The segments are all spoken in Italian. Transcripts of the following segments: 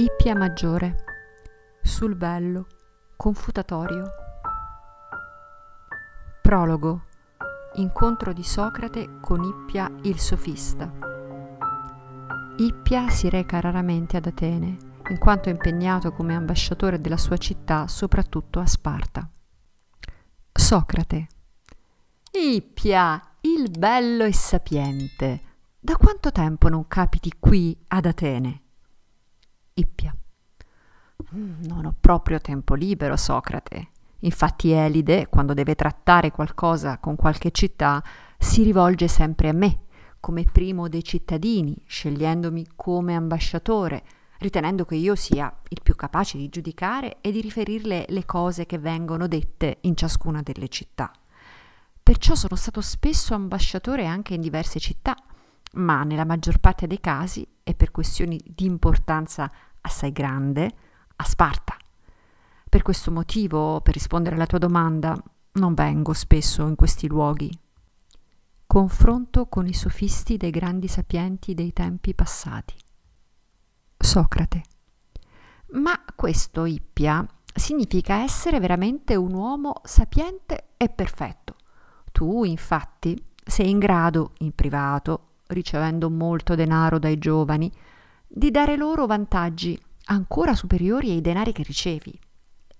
Ippia maggiore, sul bello, confutatorio. Prologo. Incontro di Socrate con Ippia il sofista. Ippia si reca raramente ad Atene, in quanto è impegnato come ambasciatore della sua città, soprattutto a Sparta. Socrate. Ippia, il bello e sapiente. Da quanto tempo non capiti qui ad Atene? Ippia. Mm, non ho proprio tempo libero, Socrate. Infatti Elide, quando deve trattare qualcosa con qualche città, si rivolge sempre a me, come primo dei cittadini, scegliendomi come ambasciatore, ritenendo che io sia il più capace di giudicare e di riferirle le cose che vengono dette in ciascuna delle città. Perciò sono stato spesso ambasciatore anche in diverse città, ma nella maggior parte dei casi e per questioni di importanza assai grande, a Sparta. Per questo motivo, per rispondere alla tua domanda, non vengo spesso in questi luoghi. Confronto con i sofisti dei grandi sapienti dei tempi passati. Socrate. Ma questo, Ippia, significa essere veramente un uomo sapiente e perfetto. Tu, infatti, sei in grado, in privato, ricevendo molto denaro dai giovani, di dare loro vantaggi ancora superiori ai denari che ricevi.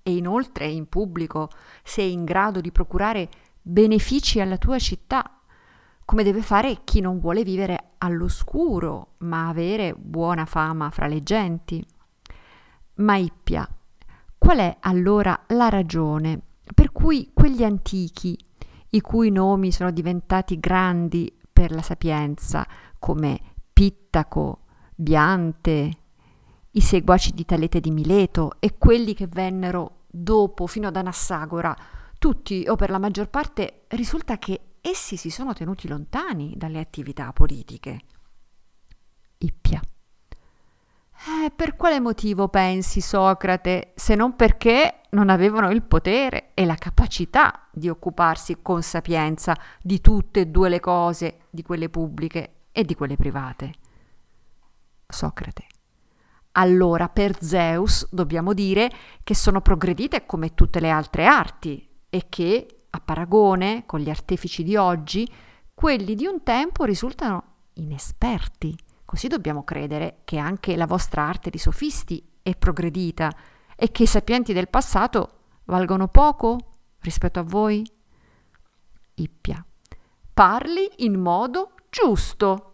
E inoltre in pubblico sei in grado di procurare benefici alla tua città, come deve fare chi non vuole vivere all'oscuro, ma avere buona fama fra le genti. Ma Ippia, qual è allora la ragione per cui quegli antichi, i cui nomi sono diventati grandi per la sapienza, come Pittaco, Biante, i seguaci di Talete di Mileto e quelli che vennero dopo fino ad Anassagora, tutti o per la maggior parte risulta che essi si sono tenuti lontani dalle attività politiche. Ippia. Eh, per quale motivo pensi, Socrate, se non perché non avevano il potere e la capacità di occuparsi con sapienza di tutte e due le cose, di quelle pubbliche e di quelle private? Socrate. Allora per Zeus dobbiamo dire che sono progredite come tutte le altre arti e che, a paragone con gli artefici di oggi, quelli di un tempo risultano inesperti. Così dobbiamo credere che anche la vostra arte di sofisti è progredita e che i sapienti del passato valgono poco rispetto a voi? Ippia. Parli in modo giusto.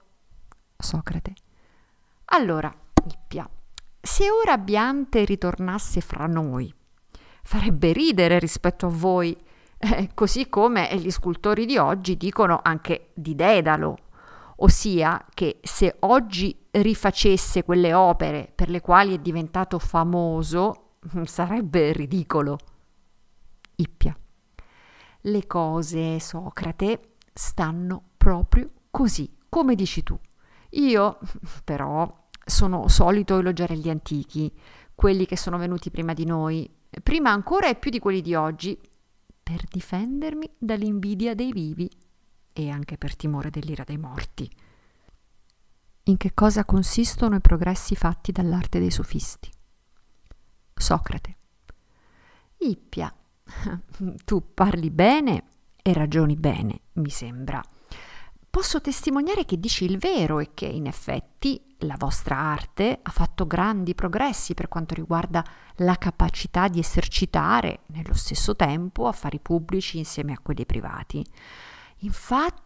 Socrate. Allora, Ippia, se ora Biante ritornasse fra noi, farebbe ridere rispetto a voi, eh, così come gli scultori di oggi dicono anche di Dedalo, ossia che se oggi rifacesse quelle opere per le quali è diventato famoso, sarebbe ridicolo. Ippia. Le cose, Socrate, stanno proprio così, come dici tu. Io, però, sono solito elogiare gli antichi, quelli che sono venuti prima di noi, prima ancora e più di quelli di oggi, per difendermi dall'invidia dei vivi e anche per timore dell'ira dei morti. In che cosa consistono i progressi fatti dall'arte dei sofisti? Socrate. Ippia, tu parli bene e ragioni bene, mi sembra. Posso testimoniare che dici il vero e che in effetti la vostra arte ha fatto grandi progressi per quanto riguarda la capacità di esercitare nello stesso tempo affari pubblici insieme a quelli privati. Infatti,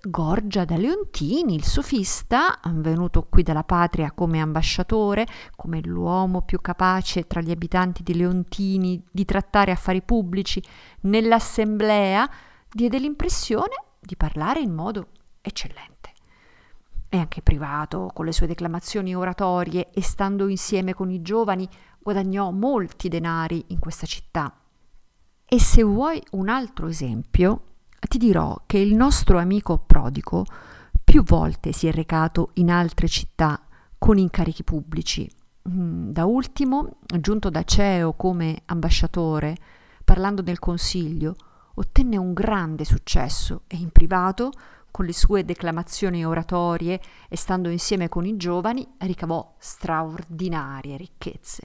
Gorgia da Leontini, il sofista, venuto qui dalla patria come ambasciatore, come l'uomo più capace tra gli abitanti di Leontini di trattare affari pubblici nell'assemblea, diede l'impressione di parlare in modo eccellente e anche privato, con le sue declamazioni oratorie e stando insieme con i giovani guadagnò molti denari in questa città. E se vuoi un altro esempio, ti dirò che il nostro amico prodico più volte si è recato in altre città con incarichi pubblici. Mm, da ultimo, giunto da CEO come ambasciatore, parlando del Consiglio, ottenne un grande successo e in privato con le sue declamazioni oratorie e stando insieme con i giovani ricavò straordinarie ricchezze.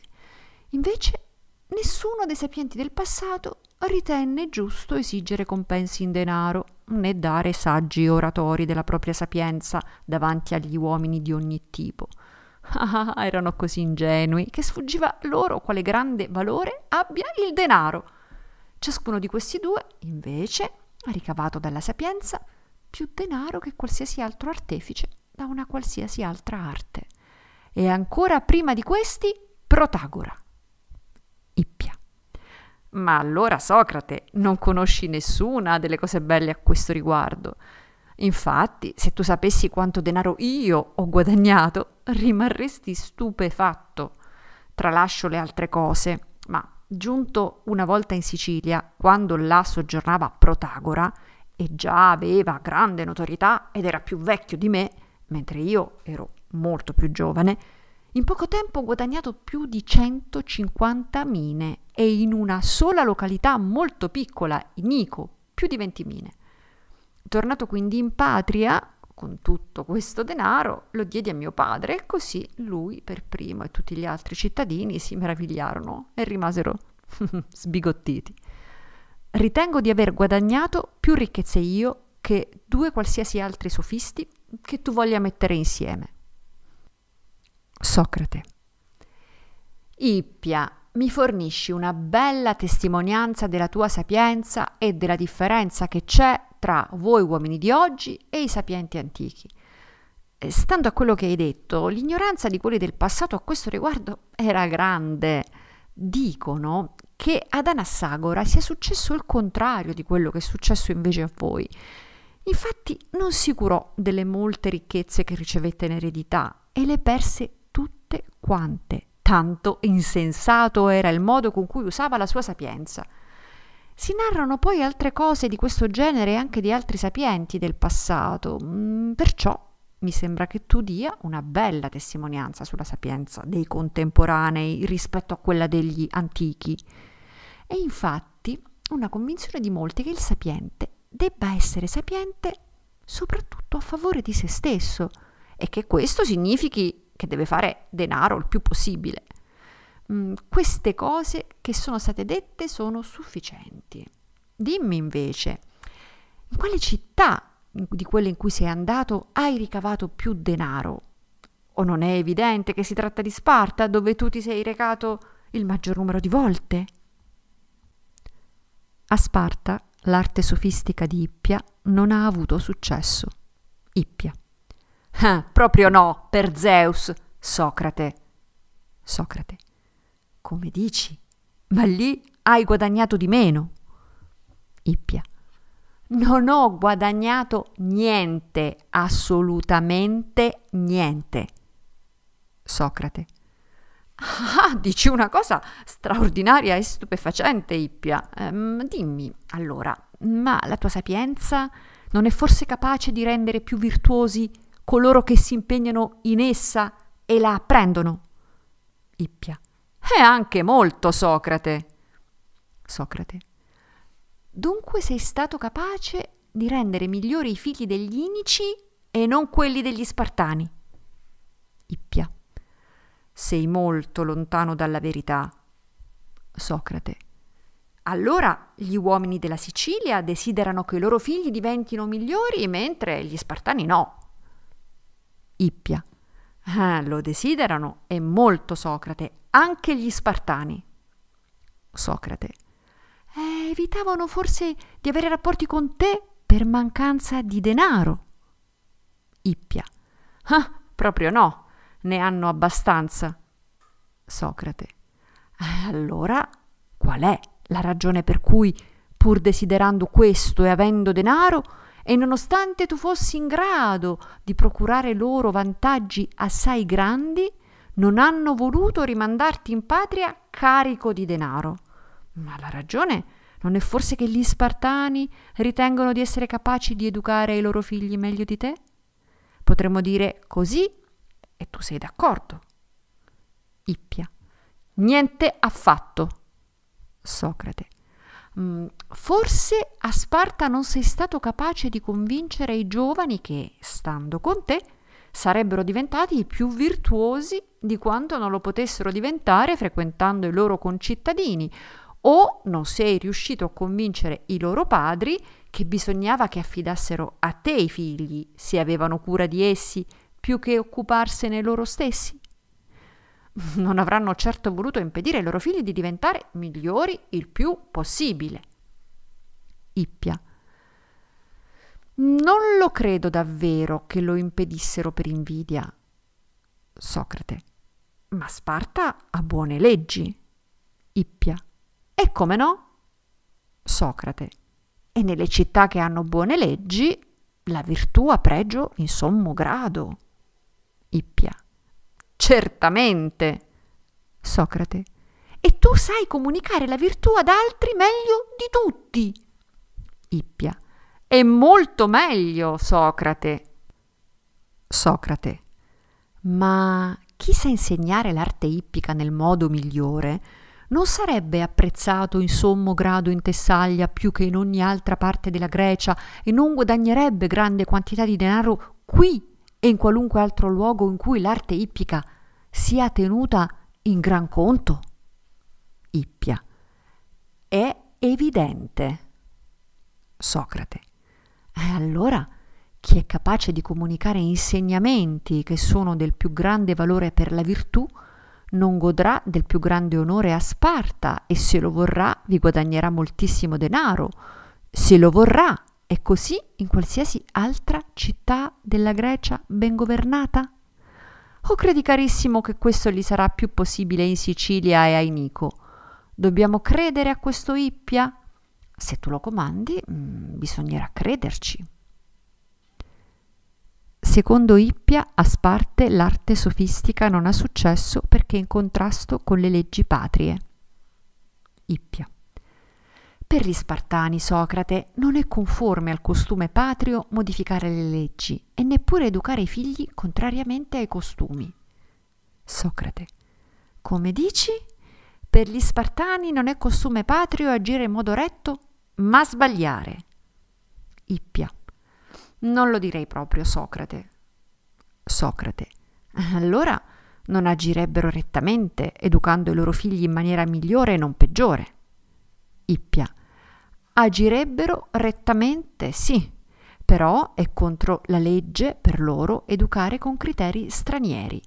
Invece nessuno dei sapienti del passato ritenne giusto esigere compensi in denaro, né dare saggi oratori della propria sapienza davanti agli uomini di ogni tipo. Ah, erano così ingenui che sfuggiva loro quale grande valore abbia il denaro. Ciascuno di questi due, invece, ha ricavato dalla sapienza più denaro che qualsiasi altro artefice da una qualsiasi altra arte. E ancora prima di questi, Protagora. Ippia. Ma allora, Socrate, non conosci nessuna delle cose belle a questo riguardo. Infatti, se tu sapessi quanto denaro io ho guadagnato, rimarresti stupefatto. Tralascio le altre cose, ma giunto una volta in Sicilia, quando là soggiornava Protagora, e già aveva grande notorietà ed era più vecchio di me, mentre io ero molto più giovane, in poco tempo ho guadagnato più di 150 mine e in una sola località molto piccola, in Inico, più di 20 mine. Tornato quindi in patria, con tutto questo denaro lo diedi a mio padre e così lui per primo e tutti gli altri cittadini si meravigliarono e rimasero sbigottiti. Ritengo di aver guadagnato più ricchezze io che due qualsiasi altri sofisti che tu voglia mettere insieme. Socrate. Ippia, mi fornisci una bella testimonianza della tua sapienza e della differenza che c'è tra voi uomini di oggi e i sapienti antichi. Eh, stando a quello che hai detto, l'ignoranza di quelli del passato a questo riguardo era grande. Dicono che ad Anassagora sia successo il contrario di quello che è successo invece a voi. Infatti non si curò delle molte ricchezze che ricevette in eredità e le perse tutte quante, tanto insensato era il modo con cui usava la sua sapienza. Si narrano poi altre cose di questo genere e anche di altri sapienti del passato, mm, perciò mi sembra che tu dia una bella testimonianza sulla sapienza dei contemporanei rispetto a quella degli antichi. È infatti una convinzione di molti che il sapiente debba essere sapiente soprattutto a favore di se stesso e che questo significhi che deve fare denaro il più possibile. Mm, queste cose che sono state dette sono sufficienti. Dimmi invece, in quale città di quelle in cui sei andato hai ricavato più denaro? O non è evidente che si tratta di Sparta, dove tu ti sei recato il maggior numero di volte? A Sparta l'arte sofistica di Ippia non ha avuto successo. Ippia. Ah, proprio no, per Zeus, Socrate. Socrate. Come dici? Ma lì hai guadagnato di meno. Ippia. Non ho guadagnato niente, assolutamente niente. Socrate. Ah, dici una cosa straordinaria e stupefacente, Ippia. Ehm, dimmi, allora, ma la tua sapienza non è forse capace di rendere più virtuosi coloro che si impegnano in essa e la apprendono? Ippia. E anche molto, Socrate. Socrate. Dunque sei stato capace di rendere migliori i figli degli inici e non quelli degli spartani. Ippia. Sei molto lontano dalla verità. Socrate. Allora gli uomini della Sicilia desiderano che i loro figli diventino migliori, mentre gli Spartani no. Ippia. Ah, lo desiderano e molto Socrate, anche gli Spartani. Socrate. Eh, evitavano forse di avere rapporti con te per mancanza di denaro. Ippia. Ah, proprio no ne hanno abbastanza. Socrate. Allora, qual è la ragione per cui, pur desiderando questo e avendo denaro, e nonostante tu fossi in grado di procurare loro vantaggi assai grandi, non hanno voluto rimandarti in patria carico di denaro. Ma la ragione non è forse che gli spartani ritengono di essere capaci di educare i loro figli meglio di te? Potremmo dire così e tu sei d'accordo. Ippia. Niente affatto. Socrate. Mm, forse a Sparta non sei stato capace di convincere i giovani che, stando con te, sarebbero diventati più virtuosi di quanto non lo potessero diventare frequentando i loro concittadini, o non sei riuscito a convincere i loro padri che bisognava che affidassero a te i figli, se avevano cura di essi, più che occuparsene loro stessi? Non avranno certo voluto impedire ai loro figli di diventare migliori il più possibile. Ippia. Non lo credo davvero che lo impedissero per invidia. Socrate. Ma Sparta ha buone leggi. Ippia. E come no? Socrate. E nelle città che hanno buone leggi, la virtù ha pregio in sommo grado. Ippia. Certamente. Socrate. E tu sai comunicare la virtù ad altri meglio di tutti. Ippia. E molto meglio, Socrate. Socrate. Ma chi sa insegnare l'arte ippica nel modo migliore non sarebbe apprezzato in sommo grado in Tessaglia più che in ogni altra parte della Grecia e non guadagnerebbe grande quantità di denaro qui e in qualunque altro luogo in cui l'arte ippica sia tenuta in gran conto. Ippia. È evidente. Socrate. E eh, allora chi è capace di comunicare insegnamenti che sono del più grande valore per la virtù, non godrà del più grande onore a Sparta e se lo vorrà vi guadagnerà moltissimo denaro. Se lo vorrà e così in qualsiasi altra città della Grecia ben governata? O credi carissimo che questo gli sarà più possibile in Sicilia e a Inico? Dobbiamo credere a questo Ippia? Se tu lo comandi, mm, bisognerà crederci. Secondo Ippia, a Sparte l'arte sofistica non ha successo perché in contrasto con le leggi patrie. Ippia. Per gli Spartani Socrate non è conforme al costume patrio modificare le leggi e neppure educare i figli contrariamente ai costumi. Socrate. Come dici? Per gli Spartani non è costume patrio agire in modo retto, ma sbagliare. Ippia. Non lo direi proprio, Socrate. Socrate. Allora non agirebbero rettamente, educando i loro figli in maniera migliore e non peggiore. Ippia agirebbero rettamente, sì, però è contro la legge per loro educare con criteri stranieri.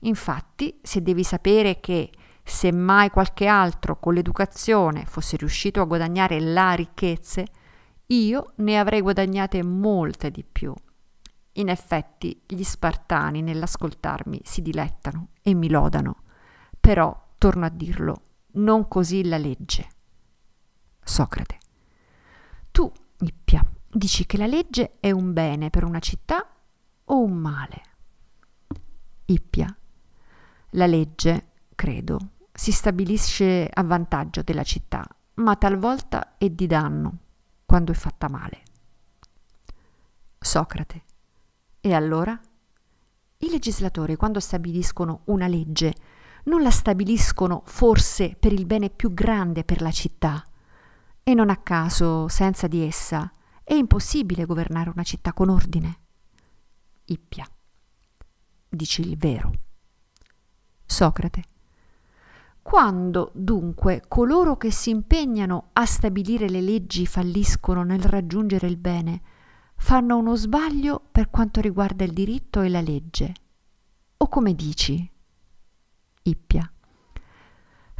Infatti, se devi sapere che se mai qualche altro con l'educazione fosse riuscito a guadagnare la ricchezza, io ne avrei guadagnate molte di più. In effetti, gli spartani nell'ascoltarmi si dilettano e mi lodano, però, torno a dirlo, non così la legge. Socrate. Tu, Ippia, dici che la legge è un bene per una città o un male? Ippia. La legge, credo, si stabilisce a vantaggio della città, ma talvolta è di danno quando è fatta male. Socrate. E allora? I legislatori, quando stabiliscono una legge, non la stabiliscono forse per il bene più grande per la città, e non a caso, senza di essa, è impossibile governare una città con ordine. Ippia. Dici il vero. Socrate. Quando, dunque, coloro che si impegnano a stabilire le leggi falliscono nel raggiungere il bene, fanno uno sbaglio per quanto riguarda il diritto e la legge. O come dici? Ippia.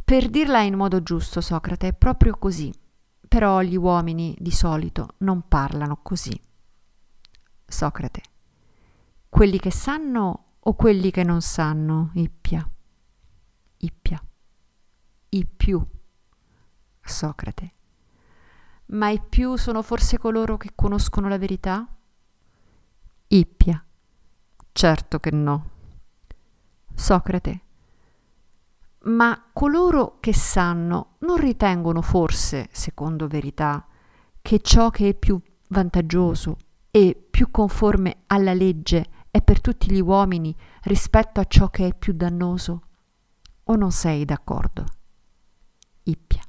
Per dirla in modo giusto, Socrate, è proprio così. Però gli uomini di solito non parlano così. Socrate. Quelli che sanno o quelli che non sanno? Ippia. Ippia. I più. Socrate. Ma i più sono forse coloro che conoscono la verità? Ippia. Certo che no. Socrate. Ma coloro che sanno non ritengono forse, secondo verità, che ciò che è più vantaggioso e più conforme alla legge è per tutti gli uomini rispetto a ciò che è più dannoso? O non sei d'accordo? Ippia.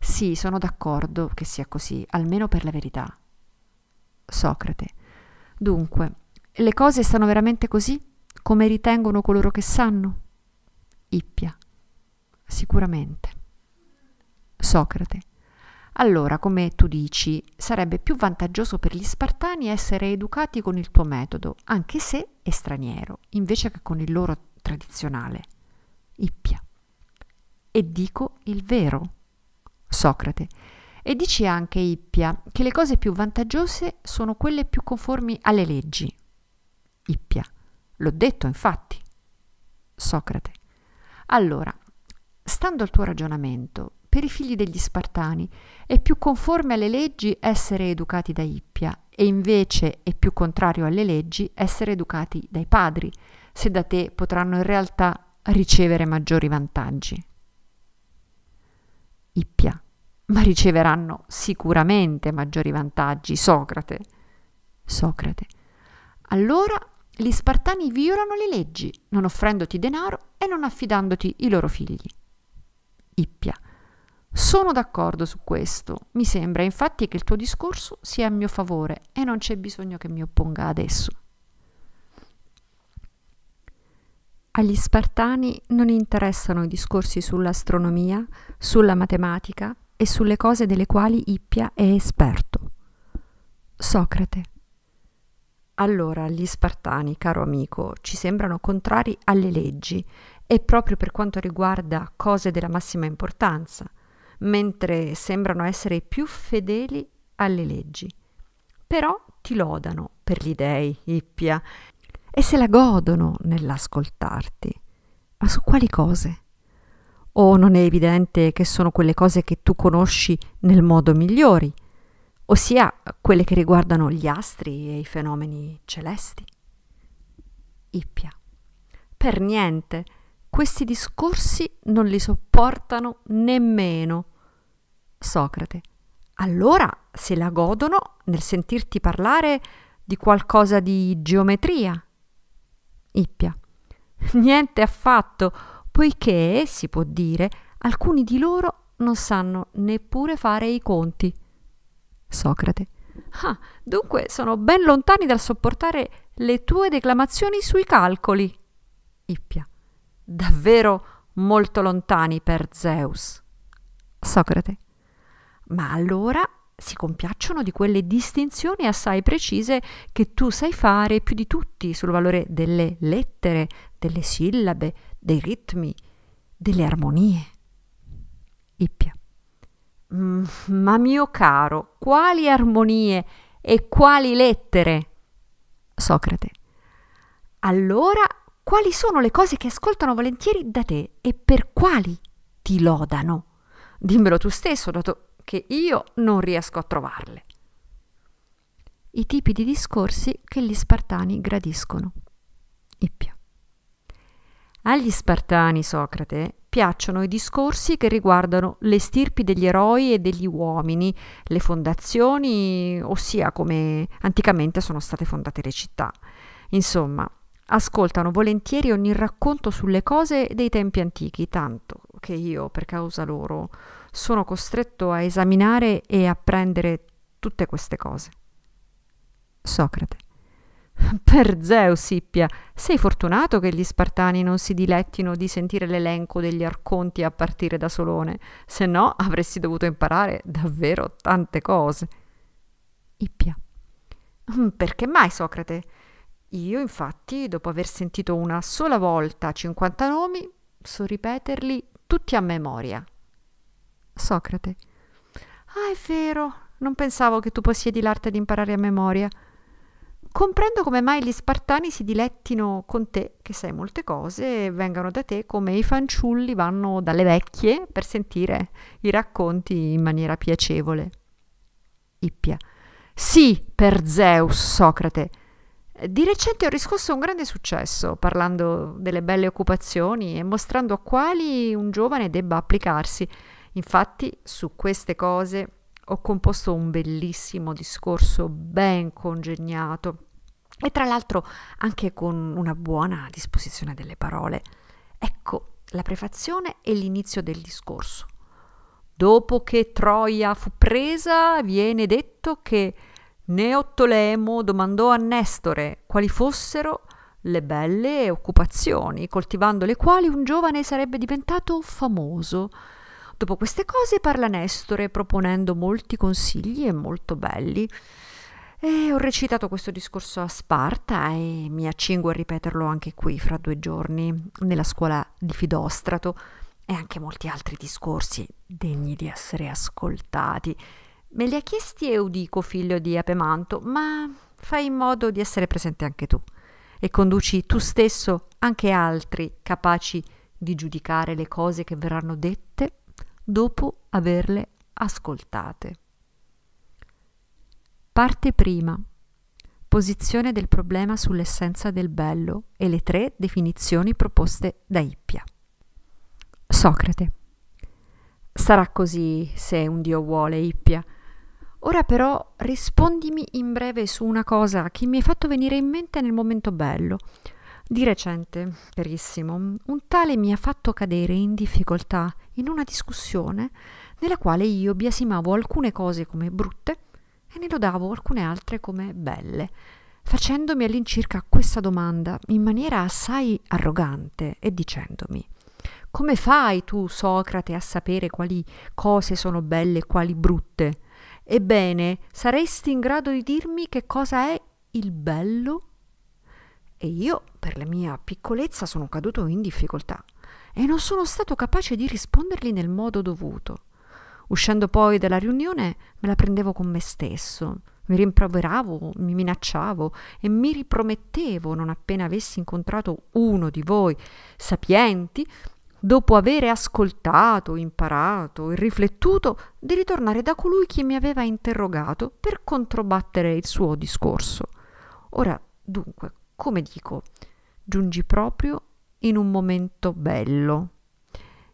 Sì, sono d'accordo che sia così, almeno per la verità. Socrate. Dunque, le cose stanno veramente così come ritengono coloro che sanno? Ippia. Sicuramente. Socrate. Allora, come tu dici, sarebbe più vantaggioso per gli Spartani essere educati con il tuo metodo, anche se è straniero, invece che con il loro tradizionale. Ippia. E dico il vero. Socrate. E dici anche, Ippia, che le cose più vantaggiose sono quelle più conformi alle leggi. Ippia. L'ho detto, infatti. Socrate. Allora, stando al tuo ragionamento, per i figli degli Spartani è più conforme alle leggi essere educati da Ippia e invece è più contrario alle leggi essere educati dai padri, se da te potranno in realtà ricevere maggiori vantaggi. Ippia, ma riceveranno sicuramente maggiori vantaggi, Socrate. Socrate, allora gli Spartani violano le leggi, non offrendoti denaro e non affidandoti i loro figli. Ippia. Sono d'accordo su questo. Mi sembra infatti che il tuo discorso sia a mio favore e non c'è bisogno che mi opponga adesso. Agli Spartani non interessano i discorsi sull'astronomia, sulla matematica e sulle cose delle quali Ippia è esperto. Socrate. Allora, gli spartani, caro amico, ci sembrano contrari alle leggi e proprio per quanto riguarda cose della massima importanza, mentre sembrano essere i più fedeli alle leggi. Però ti lodano per gli dei, Ippia, e se la godono nell'ascoltarti. Ma su quali cose? O non è evidente che sono quelle cose che tu conosci nel modo migliori ossia quelle che riguardano gli astri e i fenomeni celesti. Ippia. Per niente, questi discorsi non li sopportano nemmeno. Socrate. Allora se la godono nel sentirti parlare di qualcosa di geometria. Ippia. Niente affatto, poiché, si può dire, alcuni di loro non sanno neppure fare i conti. Socrate. Ah, dunque sono ben lontani dal sopportare le tue declamazioni sui calcoli. Ippia. Davvero molto lontani per Zeus. Socrate. Ma allora si compiacciono di quelle distinzioni assai precise che tu sai fare più di tutti sul valore delle lettere, delle sillabe, dei ritmi, delle armonie. Ippia. Mm, ma mio caro, quali armonie e quali lettere? Socrate. Allora, quali sono le cose che ascoltano volentieri da te e per quali ti lodano? Dimmelo tu stesso, dato che io non riesco a trovarle. I tipi di discorsi che gli spartani gradiscono. Ippia. Agli spartani, Socrate, piacciono i discorsi che riguardano le stirpi degli eroi e degli uomini, le fondazioni, ossia come anticamente sono state fondate le città. Insomma, ascoltano volentieri ogni racconto sulle cose dei tempi antichi, tanto che io, per causa loro, sono costretto a esaminare e apprendere tutte queste cose. Socrate. Per Zeo, Sippia, sei fortunato che gli Spartani non si dilettino di sentire l'elenco degli arconti a partire da Solone, se no avresti dovuto imparare davvero tante cose. Ippia. Mm, perché mai, Socrate? Io, infatti, dopo aver sentito una sola volta 50 nomi, so ripeterli tutti a memoria. Socrate. Ah, è vero, non pensavo che tu possiedi l'arte di imparare a memoria. Comprendo come mai gli Spartani si dilettino con te, che sai molte cose, e vengano da te come i fanciulli vanno dalle vecchie per sentire i racconti in maniera piacevole. Ippia. Sì, per Zeus, Socrate. Di recente ho riscosso un grande successo parlando delle belle occupazioni e mostrando a quali un giovane debba applicarsi. Infatti, su queste cose ho composto un bellissimo discorso ben congegnato e tra l'altro anche con una buona disposizione delle parole. Ecco la prefazione e l'inizio del discorso. Dopo che Troia fu presa, viene detto che Neottolemo domandò a Nestore quali fossero le belle occupazioni, coltivando le quali un giovane sarebbe diventato famoso. Dopo queste cose parla Nestore proponendo molti consigli e molto belli. E ho recitato questo discorso a Sparta e mi accingo a ripeterlo anche qui fra due giorni nella scuola di Fidostrato e anche molti altri discorsi degni di essere ascoltati. Me li ha chiesti Eudico, figlio di Apemanto, ma fai in modo di essere presente anche tu e conduci tu stesso anche altri capaci di giudicare le cose che verranno dette dopo averle ascoltate. Parte prima. Posizione del problema sull'essenza del bello e le tre definizioni proposte da Ippia. Socrate. Sarà così se un Dio vuole, Ippia. Ora però rispondimi in breve su una cosa che mi hai fatto venire in mente nel momento bello. Di recente, carissimo, un tale mi ha fatto cadere in difficoltà in una discussione nella quale io biasimavo alcune cose come brutte e ne lodavo alcune altre come belle, facendomi all'incirca questa domanda in maniera assai arrogante e dicendomi come fai tu, Socrate, a sapere quali cose sono belle e quali brutte? Ebbene, saresti in grado di dirmi che cosa è il bello e io, per la mia piccolezza, sono caduto in difficoltà e non sono stato capace di rispondergli nel modo dovuto. Uscendo poi dalla riunione me la prendevo con me stesso, mi rimproveravo, mi minacciavo e mi ripromettevo, non appena avessi incontrato uno di voi sapienti, dopo avere ascoltato, imparato e riflettuto, di ritornare da colui che mi aveva interrogato per controbattere il suo discorso. Ora, dunque, come dico, giungi proprio in un momento bello.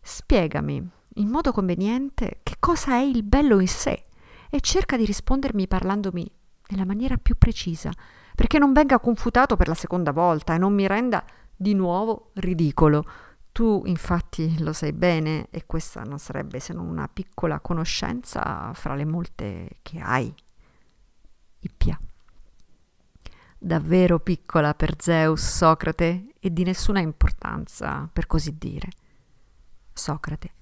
Spiegami in modo conveniente che cosa è il bello in sé e cerca di rispondermi parlandomi nella maniera più precisa, perché non venga confutato per la seconda volta e non mi renda di nuovo ridicolo. Tu infatti lo sai bene e questa non sarebbe se non una piccola conoscenza fra le molte che hai. Ippia davvero piccola per Zeus, Socrate, e di nessuna importanza, per così dire. Socrate.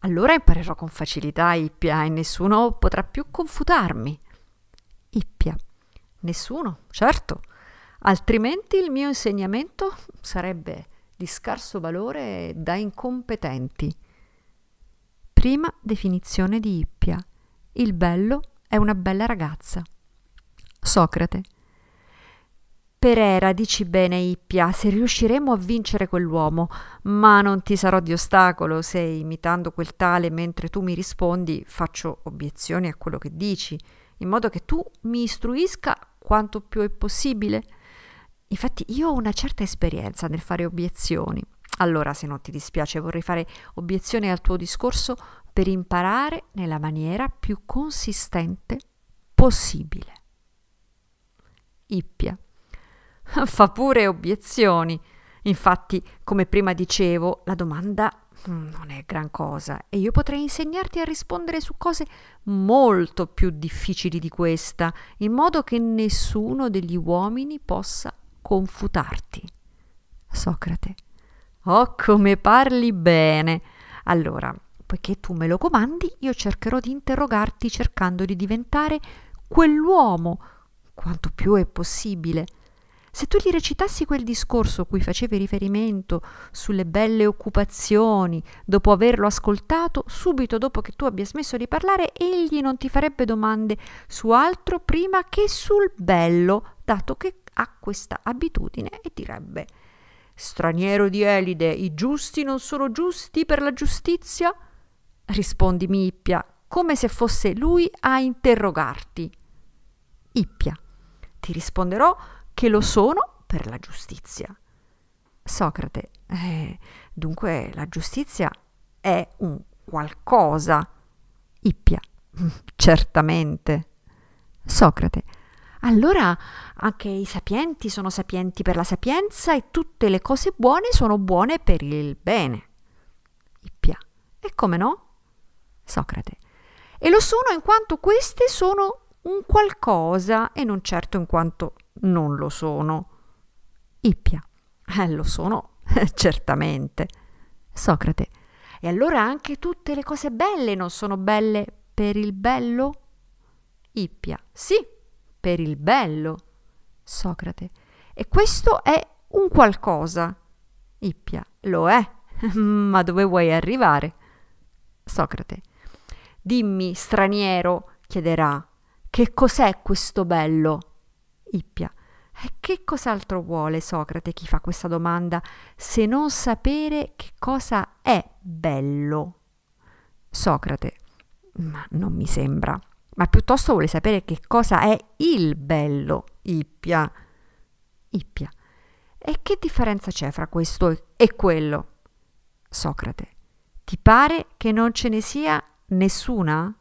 Allora imparerò con facilità Ippia e nessuno potrà più confutarmi. Ippia. Nessuno, certo. Altrimenti il mio insegnamento sarebbe di scarso valore da incompetenti. Prima definizione di Ippia. Il bello è una bella ragazza. Socrate. Perera, dici bene Ippia, se riusciremo a vincere quell'uomo, ma non ti sarò di ostacolo se, imitando quel tale mentre tu mi rispondi, faccio obiezioni a quello che dici, in modo che tu mi istruisca quanto più è possibile. Infatti io ho una certa esperienza nel fare obiezioni. Allora, se non ti dispiace, vorrei fare obiezioni al tuo discorso per imparare nella maniera più consistente possibile. Ippia. Fa pure obiezioni. Infatti, come prima dicevo, la domanda mm, non è gran cosa e io potrei insegnarti a rispondere su cose molto più difficili di questa, in modo che nessuno degli uomini possa confutarti. Socrate. Oh, come parli bene. Allora, poiché tu me lo comandi, io cercherò di interrogarti cercando di diventare quell'uomo quanto più è possibile se tu gli recitassi quel discorso cui facevi riferimento sulle belle occupazioni, dopo averlo ascoltato, subito dopo che tu abbia smesso di parlare, egli non ti farebbe domande su altro prima che sul bello, dato che ha questa abitudine e direbbe Straniero di Elide, i giusti non sono giusti per la giustizia? Rispondi Ippia, come se fosse lui a interrogarti. Ippia, ti risponderò che lo sono per la giustizia. Socrate, eh, dunque la giustizia è un qualcosa. Ippia, certamente. Socrate, allora anche i sapienti sono sapienti per la sapienza e tutte le cose buone sono buone per il bene. Ippia, e come no? Socrate, e lo sono in quanto queste sono un qualcosa e non certo in quanto non lo sono. Ippia. Eh, lo sono, certamente. Socrate. E allora anche tutte le cose belle non sono belle per il bello? Ippia. Sì, per il bello. Socrate. E questo è un qualcosa. Ippia. Lo è. Ma dove vuoi arrivare? Socrate. Dimmi, straniero, chiederà, che cos'è questo bello? Ippia. E eh, che cos'altro vuole Socrate chi fa questa domanda se non sapere che cosa è bello? Socrate. Ma non mi sembra. Ma piuttosto vuole sapere che cosa è il bello, Ippia. Ippia. E che differenza c'è fra questo e quello? Socrate. Ti pare che non ce ne sia nessuna?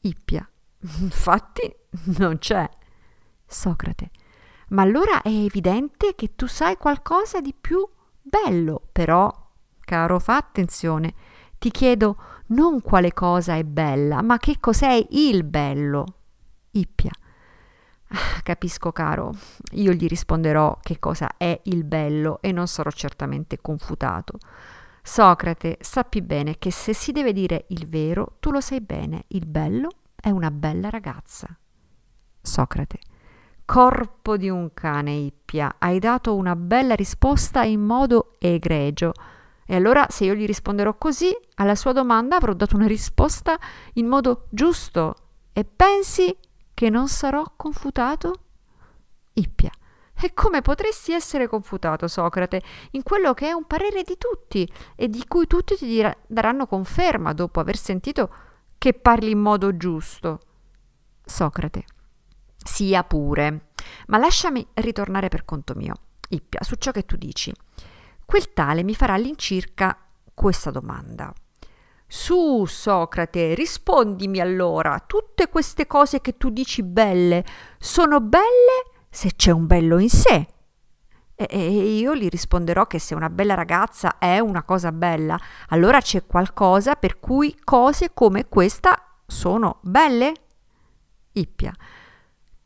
Ippia. Infatti non c'è. Socrate. Ma allora è evidente che tu sai qualcosa di più bello, però, caro, fa attenzione. Ti chiedo non quale cosa è bella, ma che cos'è il bello. Ippia. Ah, capisco, caro. Io gli risponderò che cosa è il bello e non sarò certamente confutato. Socrate, sappi bene che se si deve dire il vero, tu lo sai bene, il bello è una bella ragazza. Socrate corpo di un cane, Ippia, hai dato una bella risposta in modo egregio. E allora se io gli risponderò così, alla sua domanda avrò dato una risposta in modo giusto. E pensi che non sarò confutato? Ippia. E come potresti essere confutato, Socrate, in quello che è un parere di tutti e di cui tutti ti dir- daranno conferma dopo aver sentito che parli in modo giusto? Socrate sia pure. Ma lasciami ritornare per conto mio, Ippia, su ciò che tu dici. Quel tale mi farà all'incirca questa domanda. Su, Socrate, rispondimi allora. Tutte queste cose che tu dici belle sono belle se c'è un bello in sé. E, e io gli risponderò che se una bella ragazza è una cosa bella, allora c'è qualcosa per cui cose come questa sono belle? Ippia.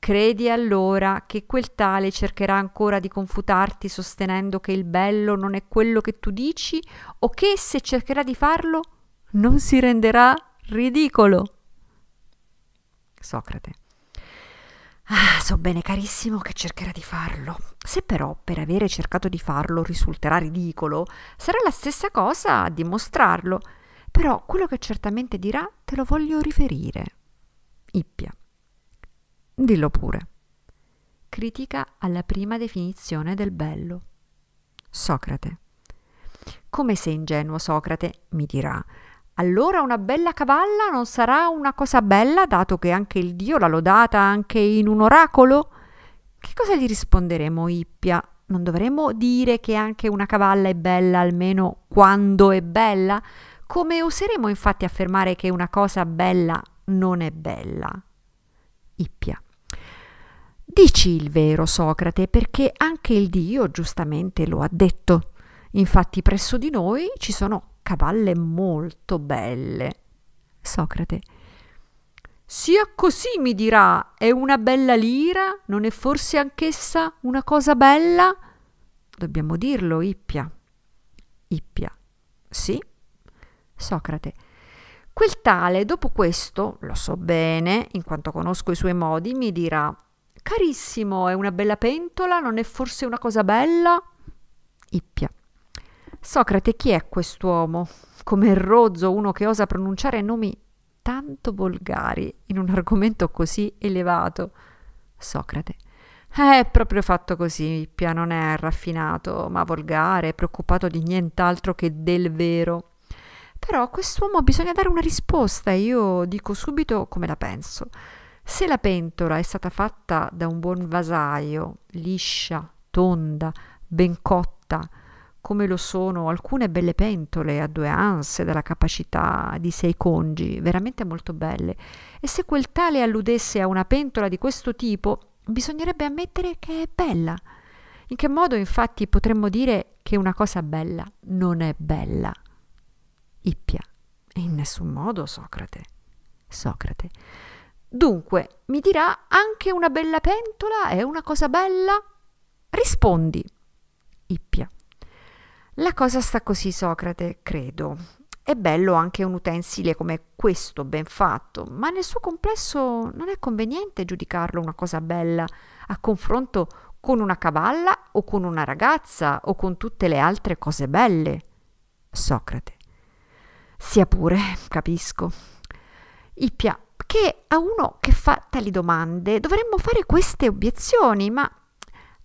Credi allora che quel tale cercherà ancora di confutarti sostenendo che il bello non è quello che tu dici o che se cercherà di farlo non si renderà ridicolo? Socrate. Ah, so bene carissimo che cercherà di farlo. Se però per avere cercato di farlo risulterà ridicolo, sarà la stessa cosa a dimostrarlo. Però quello che certamente dirà te lo voglio riferire. Ippia. Dillo pure. Critica alla prima definizione del bello. Socrate. Come sei ingenuo, Socrate, mi dirà. Allora una bella cavalla non sarà una cosa bella, dato che anche il Dio l'ha lodata anche in un oracolo? Che cosa gli risponderemo, Ippia? Non dovremmo dire che anche una cavalla è bella, almeno quando è bella? Come useremo infatti affermare che una cosa bella non è bella? Ippia. Dici il vero, Socrate, perché anche il Dio giustamente lo ha detto. Infatti presso di noi ci sono cavalle molto belle. Socrate. Sia così mi dirà, è una bella lira? Non è forse anch'essa una cosa bella? Dobbiamo dirlo, Ippia. Ippia. Sì. Socrate. Quel tale, dopo questo, lo so bene, in quanto conosco i suoi modi, mi dirà Carissimo, è una bella pentola? Non è forse una cosa bella? Ippia. Socrate, chi è quest'uomo? Come il rozzo, uno che osa pronunciare nomi tanto volgari in un argomento così elevato. Socrate. È proprio fatto così, Ippia non è raffinato, ma volgare, preoccupato di nient'altro che del vero. Però a quest'uomo bisogna dare una risposta e io dico subito come la penso. Se la pentola è stata fatta da un buon vasaio, liscia, tonda, ben cotta, come lo sono alcune belle pentole a due anse dalla capacità di sei congi, veramente molto belle, e se quel tale alludesse a una pentola di questo tipo, bisognerebbe ammettere che è bella. In che modo infatti potremmo dire che una cosa bella non è bella? Ippia. In nessun modo, Socrate. Socrate. Dunque, mi dirà anche una bella pentola è una cosa bella? Rispondi. Ippia. La cosa sta così, Socrate, credo. È bello anche un utensile come questo ben fatto, ma nel suo complesso non è conveniente giudicarlo una cosa bella a confronto con una cavalla o con una ragazza o con tutte le altre cose belle. Socrate. Sia pure, capisco. Ippia perché a uno che fa tali domande dovremmo fare queste obiezioni, ma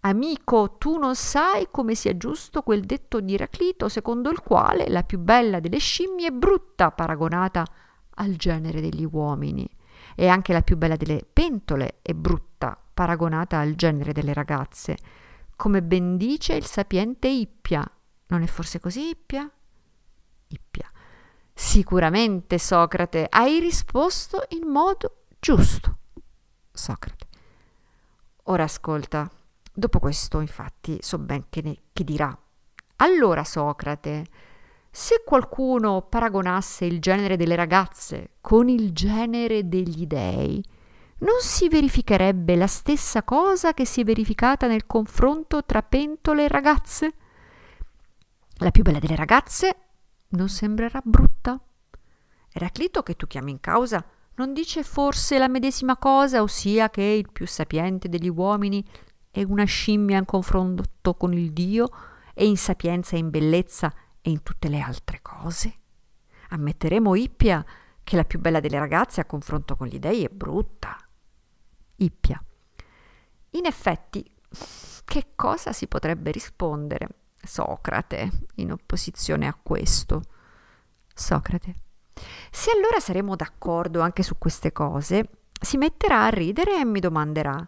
Amico, tu non sai come sia giusto quel detto di Eraclito secondo il quale la più bella delle scimmie è brutta paragonata al genere degli uomini e anche la più bella delle pentole è brutta paragonata al genere delle ragazze, come ben dice il sapiente Ippia. Non è forse così Ippia? Ippia. Sicuramente, Socrate, hai risposto in modo giusto. Socrate. Ora ascolta. Dopo questo, infatti, so ben che, ne, che dirà. Allora, Socrate, se qualcuno paragonasse il genere delle ragazze con il genere degli dèi, non si verificherebbe la stessa cosa che si è verificata nel confronto tra pentole e ragazze? La più bella delle ragazze non sembrerà brutta? Eraclito che tu chiami in causa non dice forse la medesima cosa, ossia che il più sapiente degli uomini è una scimmia in confronto con il Dio e in sapienza e in bellezza e in tutte le altre cose? Ammetteremo Ippia che la più bella delle ragazze a confronto con gli dei è brutta. Ippia. In effetti, che cosa si potrebbe rispondere? Socrate in opposizione a questo. Socrate. Se allora saremo d'accordo anche su queste cose, si metterà a ridere e mi domanderà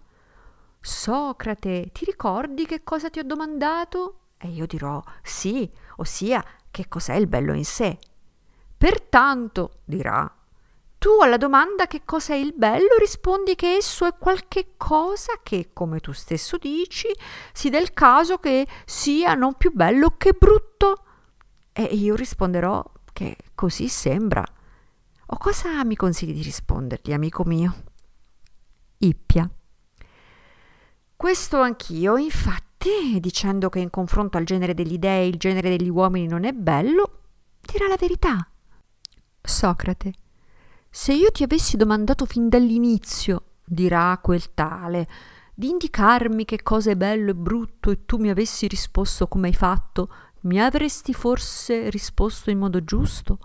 Socrate, ti ricordi che cosa ti ho domandato? E io dirò sì, ossia che cos'è il bello in sé. Pertanto, dirà, tu alla domanda che cosa è il bello rispondi che esso è qualche cosa che, come tu stesso dici, si dà il caso che sia non più bello che brutto. E io risponderò che così sembra. O cosa mi consigli di rispondergli, amico mio? Ippia. Questo anch'io, infatti, dicendo che in confronto al genere degli dei il genere degli uomini non è bello, dirà la verità. Socrate. Se io ti avessi domandato fin dall'inizio, dirà quel tale, di indicarmi che cosa è bello e brutto e tu mi avessi risposto come hai fatto, mi avresti forse risposto in modo giusto?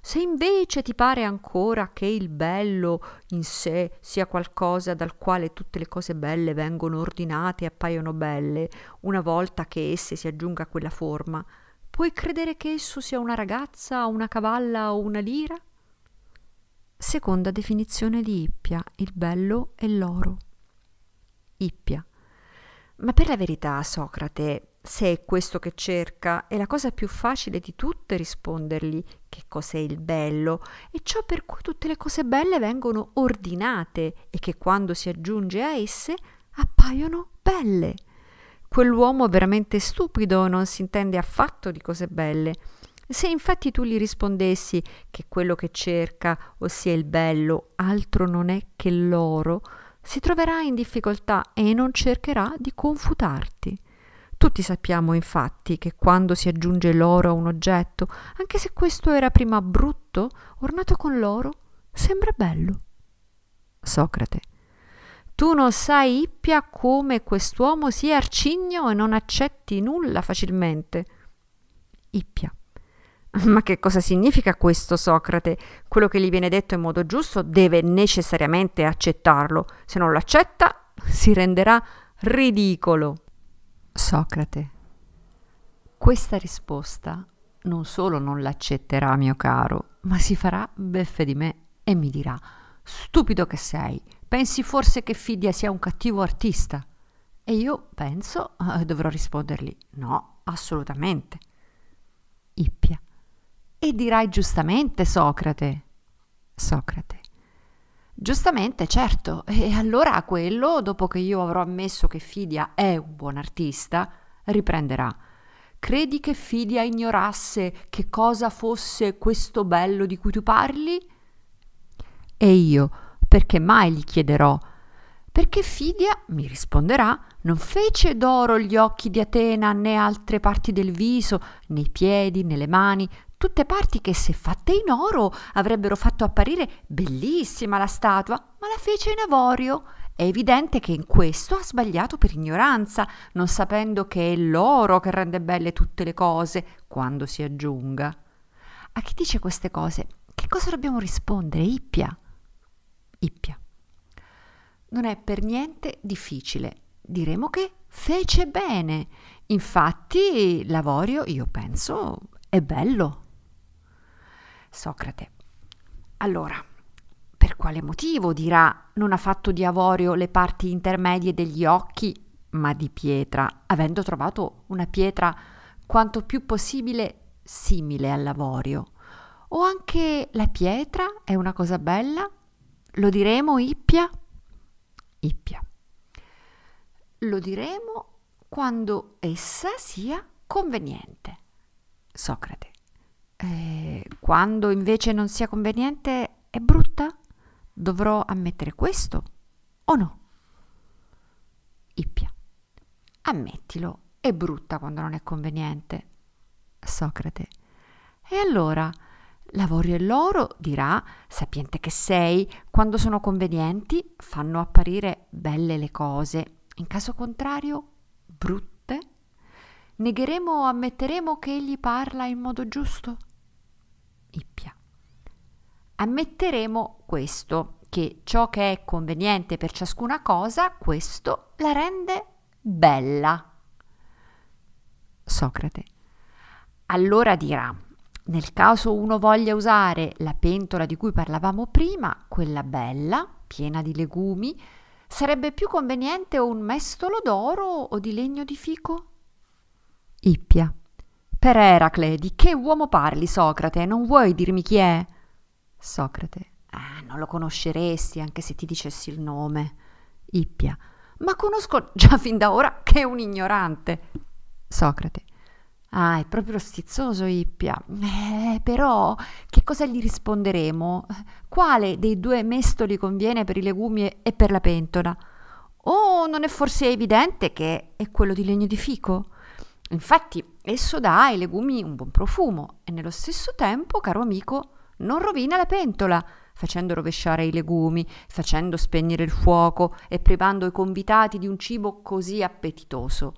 Se invece ti pare ancora che il bello in sé sia qualcosa dal quale tutte le cose belle vengono ordinate e appaiono belle, una volta che esse si aggiunga a quella forma, puoi credere che esso sia una ragazza, una cavalla o una lira? seconda definizione di Ippia, il bello e l'oro. Ippia. Ma per la verità, Socrate, se è questo che cerca, è la cosa più facile di tutte rispondergli che cos'è il bello e ciò per cui tutte le cose belle vengono ordinate e che quando si aggiunge a esse appaiono belle. Quell'uomo veramente stupido non si intende affatto di cose belle se infatti tu gli rispondessi che quello che cerca, ossia il bello, altro non è che l'oro, si troverà in difficoltà e non cercherà di confutarti. Tutti sappiamo infatti che quando si aggiunge l'oro a un oggetto, anche se questo era prima brutto, ornato con l'oro, sembra bello. Socrate. Tu non sai, Ippia, come quest'uomo sia arcigno e non accetti nulla facilmente. Ippia. Ma che cosa significa questo, Socrate? Quello che gli viene detto in modo giusto deve necessariamente accettarlo. Se non lo accetta, si renderà ridicolo. Socrate. Questa risposta non solo non l'accetterà, mio caro, ma si farà beffe di me e mi dirà: Stupido che sei, pensi forse che Fidia sia un cattivo artista? E io penso, eh, dovrò rispondergli: No, assolutamente. Ippia. E dirai giustamente, Socrate. Socrate. Giustamente, certo. E allora quello, dopo che io avrò ammesso che Fidia è un buon artista, riprenderà. Credi che Fidia ignorasse che cosa fosse questo bello di cui tu parli? E io, perché mai gli chiederò? Perché Fidia, mi risponderà, non fece d'oro gli occhi di Atena né altre parti del viso, nei piedi, nelle mani, tutte parti che se fatte in oro avrebbero fatto apparire bellissima la statua, ma la fece in avorio. È evidente che in questo ha sbagliato per ignoranza, non sapendo che è l'oro che rende belle tutte le cose, quando si aggiunga. A chi dice queste cose, che cosa dobbiamo rispondere, Ippia? Ippia. Non è per niente difficile. Diremo che fece bene. Infatti, l'avorio, io penso, è bello, Socrate. Allora, per quale motivo, dirà, non ha fatto di avorio le parti intermedie degli occhi, ma di pietra, avendo trovato una pietra quanto più possibile simile all'avorio? O anche la pietra è una cosa bella? Lo diremo Ippia? Ippia. Lo diremo quando essa sia conveniente. Socrate. Eh, quando invece non sia conveniente è brutta, dovrò ammettere questo o no? Ippia. Ammettilo, è brutta quando non è conveniente. Socrate. E allora, l'avorio e l'oro, dirà, sapiente che sei, quando sono convenienti fanno apparire belle le cose, in caso contrario, brutte. Negheremo o ammetteremo che egli parla in modo giusto? Ippia. Ammetteremo questo, che ciò che è conveniente per ciascuna cosa, questo la rende bella. Socrate. Allora dirà, nel caso uno voglia usare la pentola di cui parlavamo prima, quella bella, piena di legumi, sarebbe più conveniente un mestolo d'oro o di legno di fico? Ippia. Per Eracle, di che uomo parli, Socrate? Non vuoi dirmi chi è? Socrate. Ah, non lo conosceresti anche se ti dicessi il nome. Ippia. Ma conosco già fin da ora che è un ignorante. Socrate. Ah, è proprio stizzoso Ippia. Eh, però che cosa gli risponderemo? Quale dei due mestoli conviene per i legumi e per la pentola? Oh, non è forse evidente che è quello di legno di fico? Infatti Esso dà ai legumi un buon profumo e nello stesso tempo, caro amico, non rovina la pentola, facendo rovesciare i legumi, facendo spegnere il fuoco e privando i convitati di un cibo così appetitoso.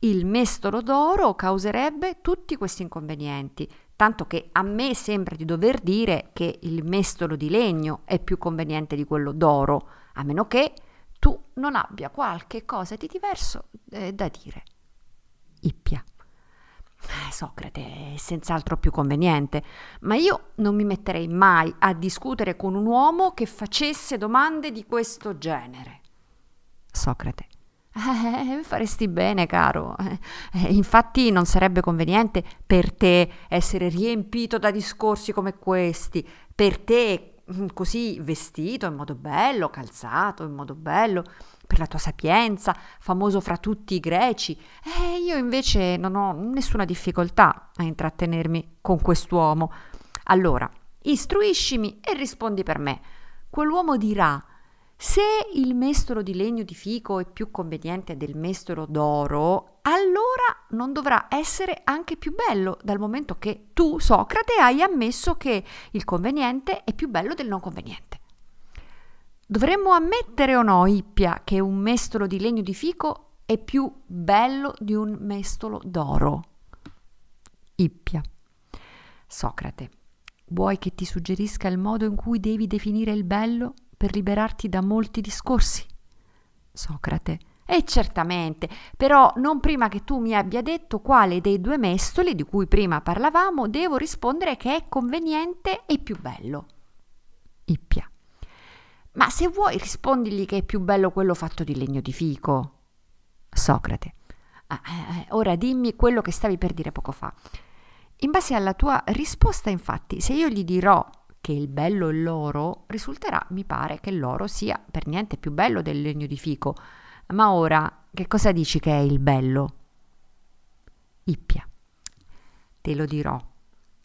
Il mestolo d'oro causerebbe tutti questi inconvenienti, tanto che a me sembra di dover dire che il mestolo di legno è più conveniente di quello d'oro, a meno che tu non abbia qualche cosa di diverso eh, da dire. Ippia. Eh, Socrate è senz'altro più conveniente, ma io non mi metterei mai a discutere con un uomo che facesse domande di questo genere. Socrate. Eh, faresti bene, caro. Eh, eh infatti non sarebbe conveniente per te essere riempito da discorsi come questi, per te mm, così vestito in modo bello, calzato in modo bello, per la tua sapienza, famoso fra tutti i greci, e eh, io invece non ho nessuna difficoltà a intrattenermi con quest'uomo. Allora, istruiscimi e rispondi per me. Quell'uomo dirà se il mestolo di legno di fico è più conveniente del mestolo d'oro, allora non dovrà essere anche più bello, dal momento che tu, Socrate, hai ammesso che il conveniente è più bello del non conveniente. Dovremmo ammettere o no, Ippia, che un mestolo di legno di fico è più bello di un mestolo d'oro? Ippia. Socrate, vuoi che ti suggerisca il modo in cui devi definire il bello per liberarti da molti discorsi? Socrate. E certamente, però non prima che tu mi abbia detto quale dei due mestoli di cui prima parlavamo devo rispondere che è conveniente e più bello. Ippia. Ma se vuoi rispondigli che è più bello quello fatto di legno di fico. Socrate. Ah, eh, eh, ora dimmi quello che stavi per dire poco fa. In base alla tua risposta, infatti, se io gli dirò che il bello è l'oro, risulterà, mi pare, che l'oro sia per niente più bello del legno di fico. Ma ora, che cosa dici che è il bello? Ippia. Te lo dirò.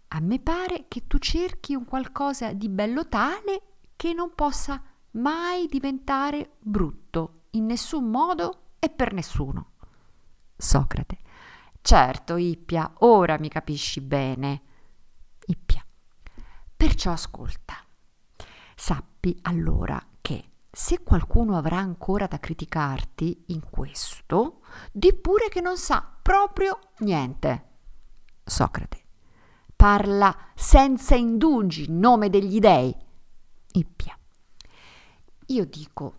A me pare che tu cerchi un qualcosa di bello tale che non possa mai diventare brutto, in nessun modo e per nessuno. Socrate. Certo, Ippia, ora mi capisci bene. Ippia. Perciò ascolta. Sappi allora che se qualcuno avrà ancora da criticarti in questo, di pure che non sa proprio niente. Socrate. Parla senza indugi in nome degli dei. Ippia. Io dico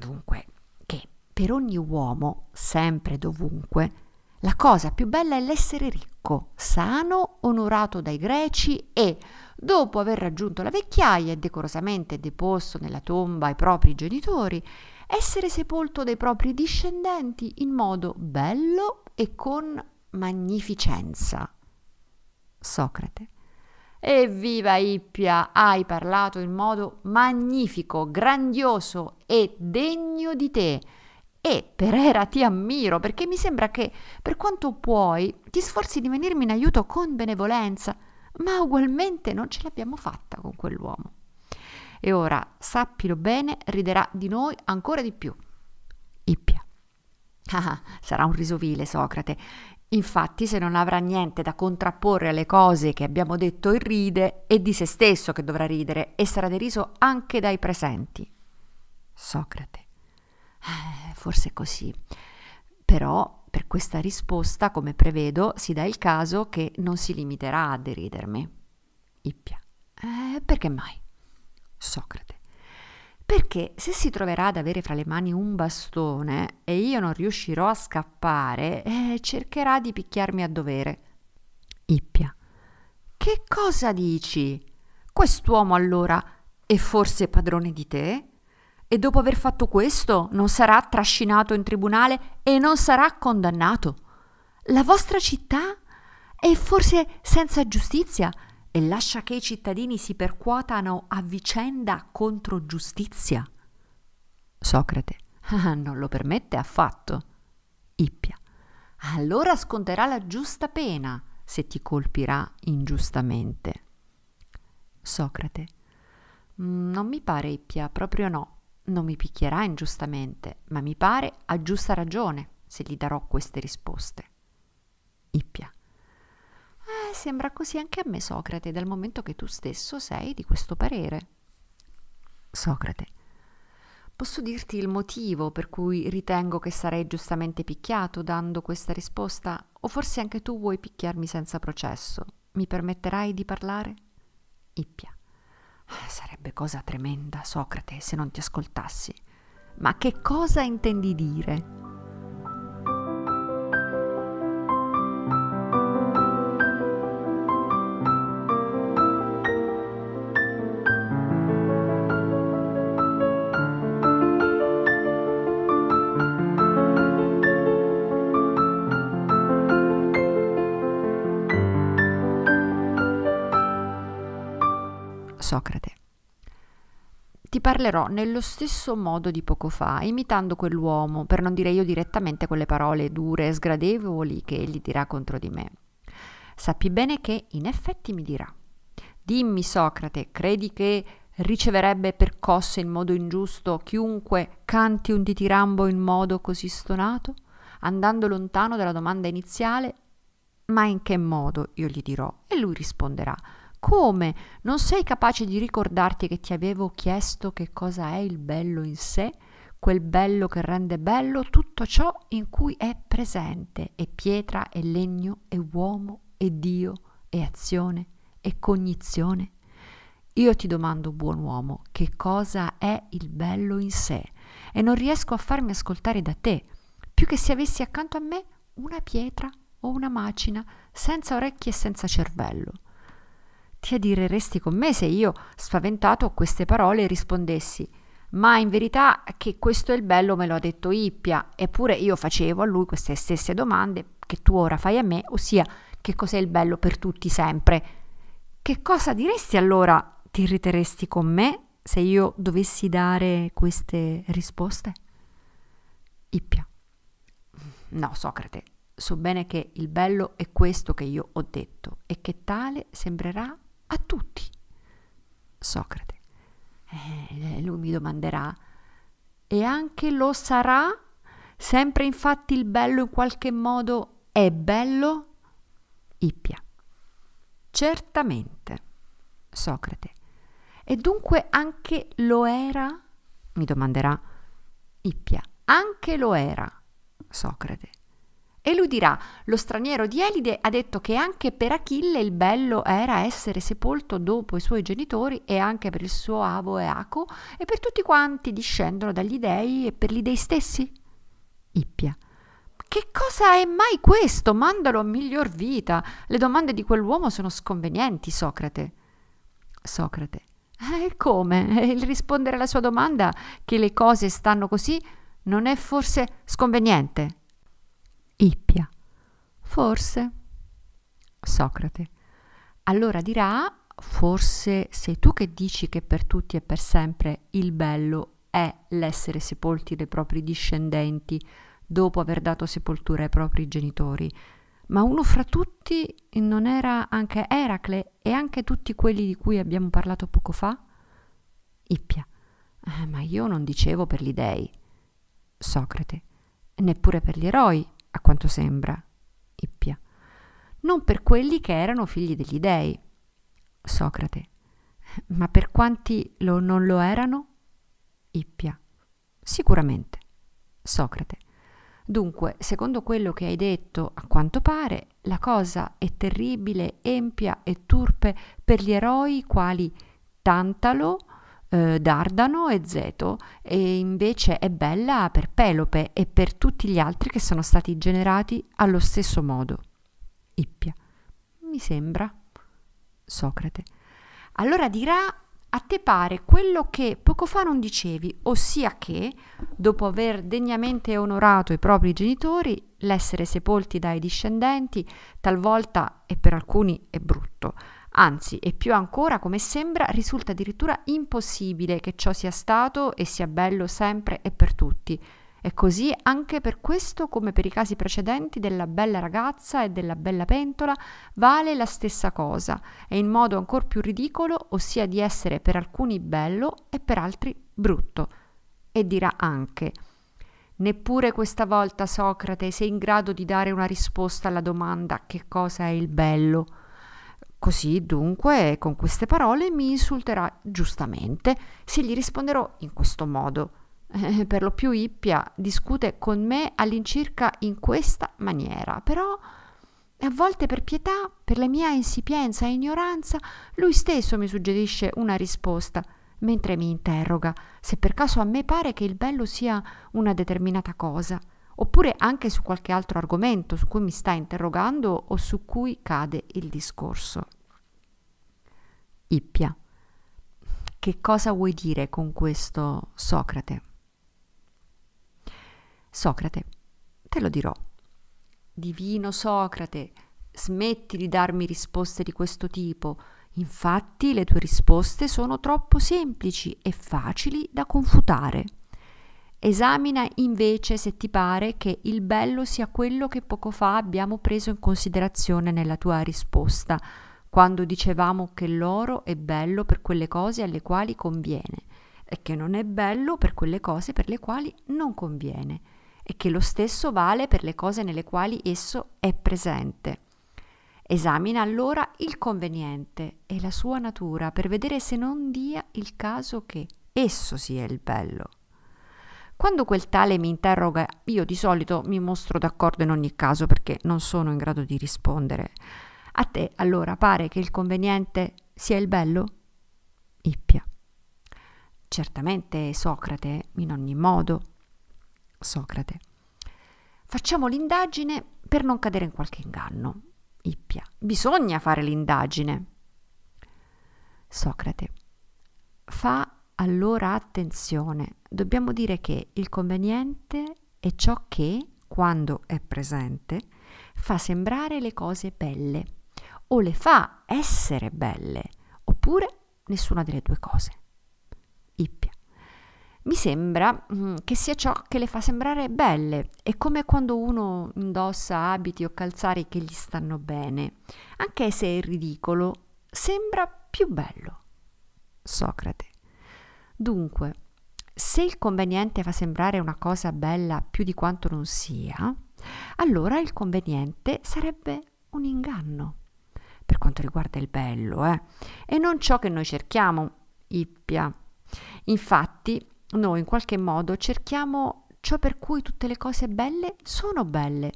dunque che per ogni uomo, sempre e dovunque, la cosa più bella è l'essere ricco, sano, onorato dai greci e, dopo aver raggiunto la vecchiaia e decorosamente deposto nella tomba i propri genitori, essere sepolto dai propri discendenti in modo bello e con magnificenza. Socrate. Evviva Ippia, hai parlato in modo magnifico, grandioso e degno di te. E per era ti ammiro perché mi sembra che, per quanto puoi, ti sforzi di venirmi in aiuto con benevolenza, ma ugualmente non ce l'abbiamo fatta con quell'uomo. E ora, sappilo bene, riderà di noi ancora di più. Ippia. Ah, ah sarà un riso vile, Socrate. Infatti, se non avrà niente da contrapporre alle cose che abbiamo detto, e ride, è di se stesso che dovrà ridere e sarà deriso anche dai presenti. Socrate. Eh, forse così. Però per questa risposta, come prevedo, si dà il caso che non si limiterà a deridermi. Ippia. Eh, perché mai? Socrate. Perché se si troverà ad avere fra le mani un bastone e io non riuscirò a scappare, eh, cercherà di picchiarmi a dovere. Ippia. Che cosa dici? Quest'uomo allora è forse padrone di te? E dopo aver fatto questo non sarà trascinato in tribunale e non sarà condannato. La vostra città è forse senza giustizia e lascia che i cittadini si percuotano a vicenda contro giustizia? Socrate. non lo permette affatto. Ippia. Allora sconterà la giusta pena se ti colpirà ingiustamente. Socrate. Mm, non mi pare, Ippia, proprio no. Non mi picchierà ingiustamente, ma mi pare a giusta ragione se gli darò queste risposte. Ippia. Eh, sembra così anche a me, Socrate, dal momento che tu stesso sei di questo parere. Socrate. Posso dirti il motivo per cui ritengo che sarei giustamente picchiato dando questa risposta? O forse anche tu vuoi picchiarmi senza processo? Mi permetterai di parlare? Ippia. Ah, sarebbe cosa tremenda, Socrate, se non ti ascoltassi. Ma che cosa intendi dire? Socrate. Ti parlerò nello stesso modo di poco fa, imitando quell'uomo, per non dire io direttamente quelle parole dure e sgradevoli che egli dirà contro di me. Sappi bene che in effetti mi dirà. Dimmi, Socrate, credi che riceverebbe percosse in modo ingiusto chiunque canti un ditirambo in modo così stonato? Andando lontano dalla domanda iniziale, ma in che modo io gli dirò? E lui risponderà come? Non sei capace di ricordarti che ti avevo chiesto che cosa è il bello in sé? quel bello che rende bello tutto ciò in cui è presente, e pietra, e legno, e uomo, e Dio, e azione, e cognizione. Io ti domando, buon uomo, che cosa è il bello in sé, e non riesco a farmi ascoltare da te, più che se avessi accanto a me una pietra o una macina, senza orecchie e senza cervello ti adireresti con me se io, spaventato a queste parole, rispondessi ma in verità che questo è il bello me lo ha detto Ippia, eppure io facevo a lui queste stesse domande che tu ora fai a me, ossia che cos'è il bello per tutti sempre. Che cosa diresti allora? Ti irriteresti con me se io dovessi dare queste risposte? Ippia. No, Socrate, so bene che il bello è questo che io ho detto e che tale sembrerà a tutti. Socrate. Eh, eh, lui mi domanderà, e anche lo sarà? Sempre infatti il bello in qualche modo è bello? Ippia. Certamente. Socrate. E dunque anche lo era? mi domanderà. Ippia. Anche lo era. Socrate. E lui dirà, lo straniero di Elide ha detto che anche per Achille il bello era essere sepolto dopo i suoi genitori e anche per il suo avo Eaco e per tutti quanti discendono dagli dei e per gli dei stessi. Ippia. Che cosa è mai questo? Mandalo a miglior vita. Le domande di quell'uomo sono sconvenienti, Socrate. Socrate. E eh, come? Eh, il rispondere alla sua domanda che le cose stanno così non è forse sconveniente? Ippia. Forse. Socrate. Allora dirà, forse sei tu che dici che per tutti e per sempre il bello è l'essere sepolti dai propri discendenti dopo aver dato sepoltura ai propri genitori. Ma uno fra tutti non era anche Eracle e anche tutti quelli di cui abbiamo parlato poco fa? Ippia. Eh, ma io non dicevo per gli dei. Socrate. Neppure per gli eroi a quanto sembra, Ippia, non per quelli che erano figli degli dei. Socrate, ma per quanti lo, non lo erano? Ippia, sicuramente. Socrate, dunque, secondo quello che hai detto, a quanto pare, la cosa è terribile, empia e turpe per gli eroi quali Tantalo, eh, Dardano e Zeto e invece è bella per Pelope e per tutti gli altri che sono stati generati allo stesso modo. Ippia. Mi sembra. Socrate. Allora dirà a te pare quello che poco fa non dicevi, ossia che, dopo aver degnamente onorato i propri genitori, l'essere sepolti dai discendenti talvolta e per alcuni è brutto, Anzi, e più ancora, come sembra, risulta addirittura impossibile che ciò sia stato e sia bello sempre e per tutti. E così anche per questo, come per i casi precedenti della bella ragazza e della bella pentola, vale la stessa cosa, e in modo ancora più ridicolo, ossia di essere per alcuni bello e per altri brutto. E dirà anche Neppure questa volta, Socrate, sei in grado di dare una risposta alla domanda che cosa è il bello. Così dunque, con queste parole mi insulterà giustamente se gli risponderò in questo modo. Eh, per lo più Ippia discute con me all'incirca in questa maniera, però a volte per pietà, per la mia insipienza e ignoranza, lui stesso mi suggerisce una risposta, mentre mi interroga se per caso a me pare che il bello sia una determinata cosa oppure anche su qualche altro argomento su cui mi sta interrogando o su cui cade il discorso. Ippia. Che cosa vuoi dire con questo, Socrate? Socrate, te lo dirò. Divino Socrate, smetti di darmi risposte di questo tipo. Infatti le tue risposte sono troppo semplici e facili da confutare. Esamina invece se ti pare che il bello sia quello che poco fa abbiamo preso in considerazione nella tua risposta, quando dicevamo che l'oro è bello per quelle cose alle quali conviene e che non è bello per quelle cose per le quali non conviene e che lo stesso vale per le cose nelle quali esso è presente. Esamina allora il conveniente e la sua natura per vedere se non dia il caso che esso sia il bello. Quando quel tale mi interroga, io di solito mi mostro d'accordo in ogni caso perché non sono in grado di rispondere. A te allora pare che il conveniente sia il bello? Ippia. Certamente Socrate, in ogni modo. Socrate. Facciamo l'indagine per non cadere in qualche inganno. Ippia. Bisogna fare l'indagine. Socrate. Fa allora attenzione, dobbiamo dire che il conveniente è ciò che, quando è presente, fa sembrare le cose belle o le fa essere belle, oppure nessuna delle due cose. Ippia. Mi sembra mm, che sia ciò che le fa sembrare belle. È come quando uno indossa abiti o calzari che gli stanno bene, anche se è ridicolo, sembra più bello. Socrate. Dunque, se il conveniente fa sembrare una cosa bella più di quanto non sia, allora il conveniente sarebbe un inganno per quanto riguarda il bello, eh? e non ciò che noi cerchiamo, Ippia. Infatti, noi in qualche modo cerchiamo ciò per cui tutte le cose belle sono belle,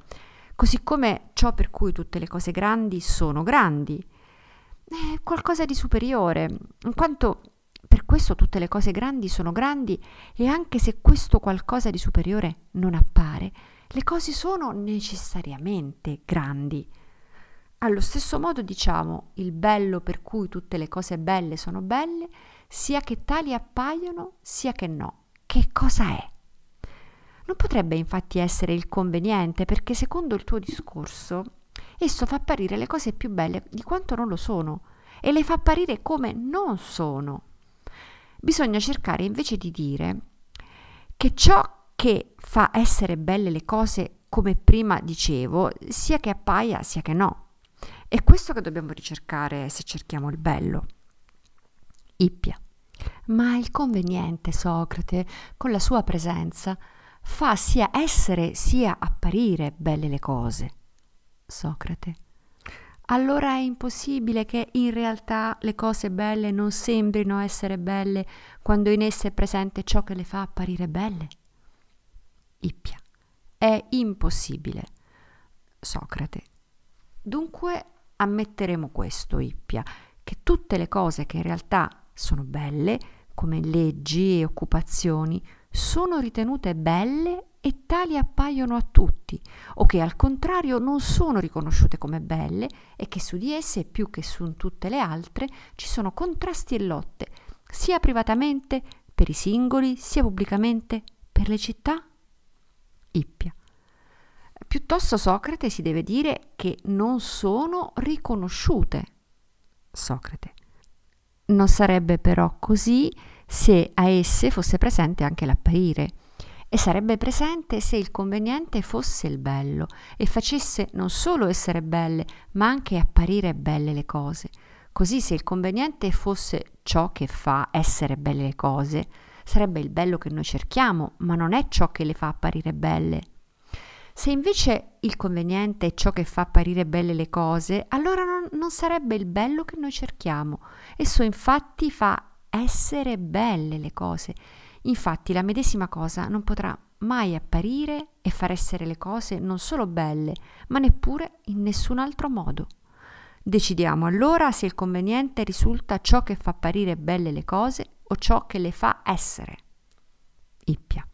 così come ciò per cui tutte le cose grandi sono grandi. È qualcosa di superiore, in quanto per questo tutte le cose grandi sono grandi e anche se questo qualcosa di superiore non appare, le cose sono necessariamente grandi. Allo stesso modo diciamo il bello per cui tutte le cose belle sono belle, sia che tali appaiono, sia che no. Che cosa è? Non potrebbe infatti essere il conveniente perché secondo il tuo discorso esso fa apparire le cose più belle di quanto non lo sono e le fa apparire come non sono bisogna cercare invece di dire che ciò che fa essere belle le cose, come prima dicevo, sia che appaia sia che no. È questo che dobbiamo ricercare se cerchiamo il bello. Ippia. Ma il conveniente Socrate, con la sua presenza, fa sia essere sia apparire belle le cose. Socrate allora è impossibile che in realtà le cose belle non sembrino essere belle quando in esse è presente ciò che le fa apparire belle? Ippia. È impossibile. Socrate. Dunque ammetteremo questo, Ippia, che tutte le cose che in realtà sono belle, come leggi e occupazioni, sono ritenute belle e tali appaiono a tutti, o che al contrario non sono riconosciute come belle e che su di esse, più che su tutte le altre, ci sono contrasti e lotte, sia privatamente per i singoli, sia pubblicamente per le città? Ippia. Piuttosto Socrate si deve dire che non sono riconosciute. Socrate. Non sarebbe però così se a esse fosse presente anche l'apparire e sarebbe presente se il conveniente fosse il bello e facesse non solo essere belle, ma anche apparire belle le cose. Così se il conveniente fosse ciò che fa essere belle le cose, sarebbe il bello che noi cerchiamo, ma non è ciò che le fa apparire belle. Se invece il conveniente è ciò che fa apparire belle le cose, allora non, non sarebbe il bello che noi cerchiamo. Esso infatti fa essere belle le cose Infatti la medesima cosa non potrà mai apparire e far essere le cose non solo belle, ma neppure in nessun altro modo. Decidiamo allora se il conveniente risulta ciò che fa apparire belle le cose o ciò che le fa essere. Ippia.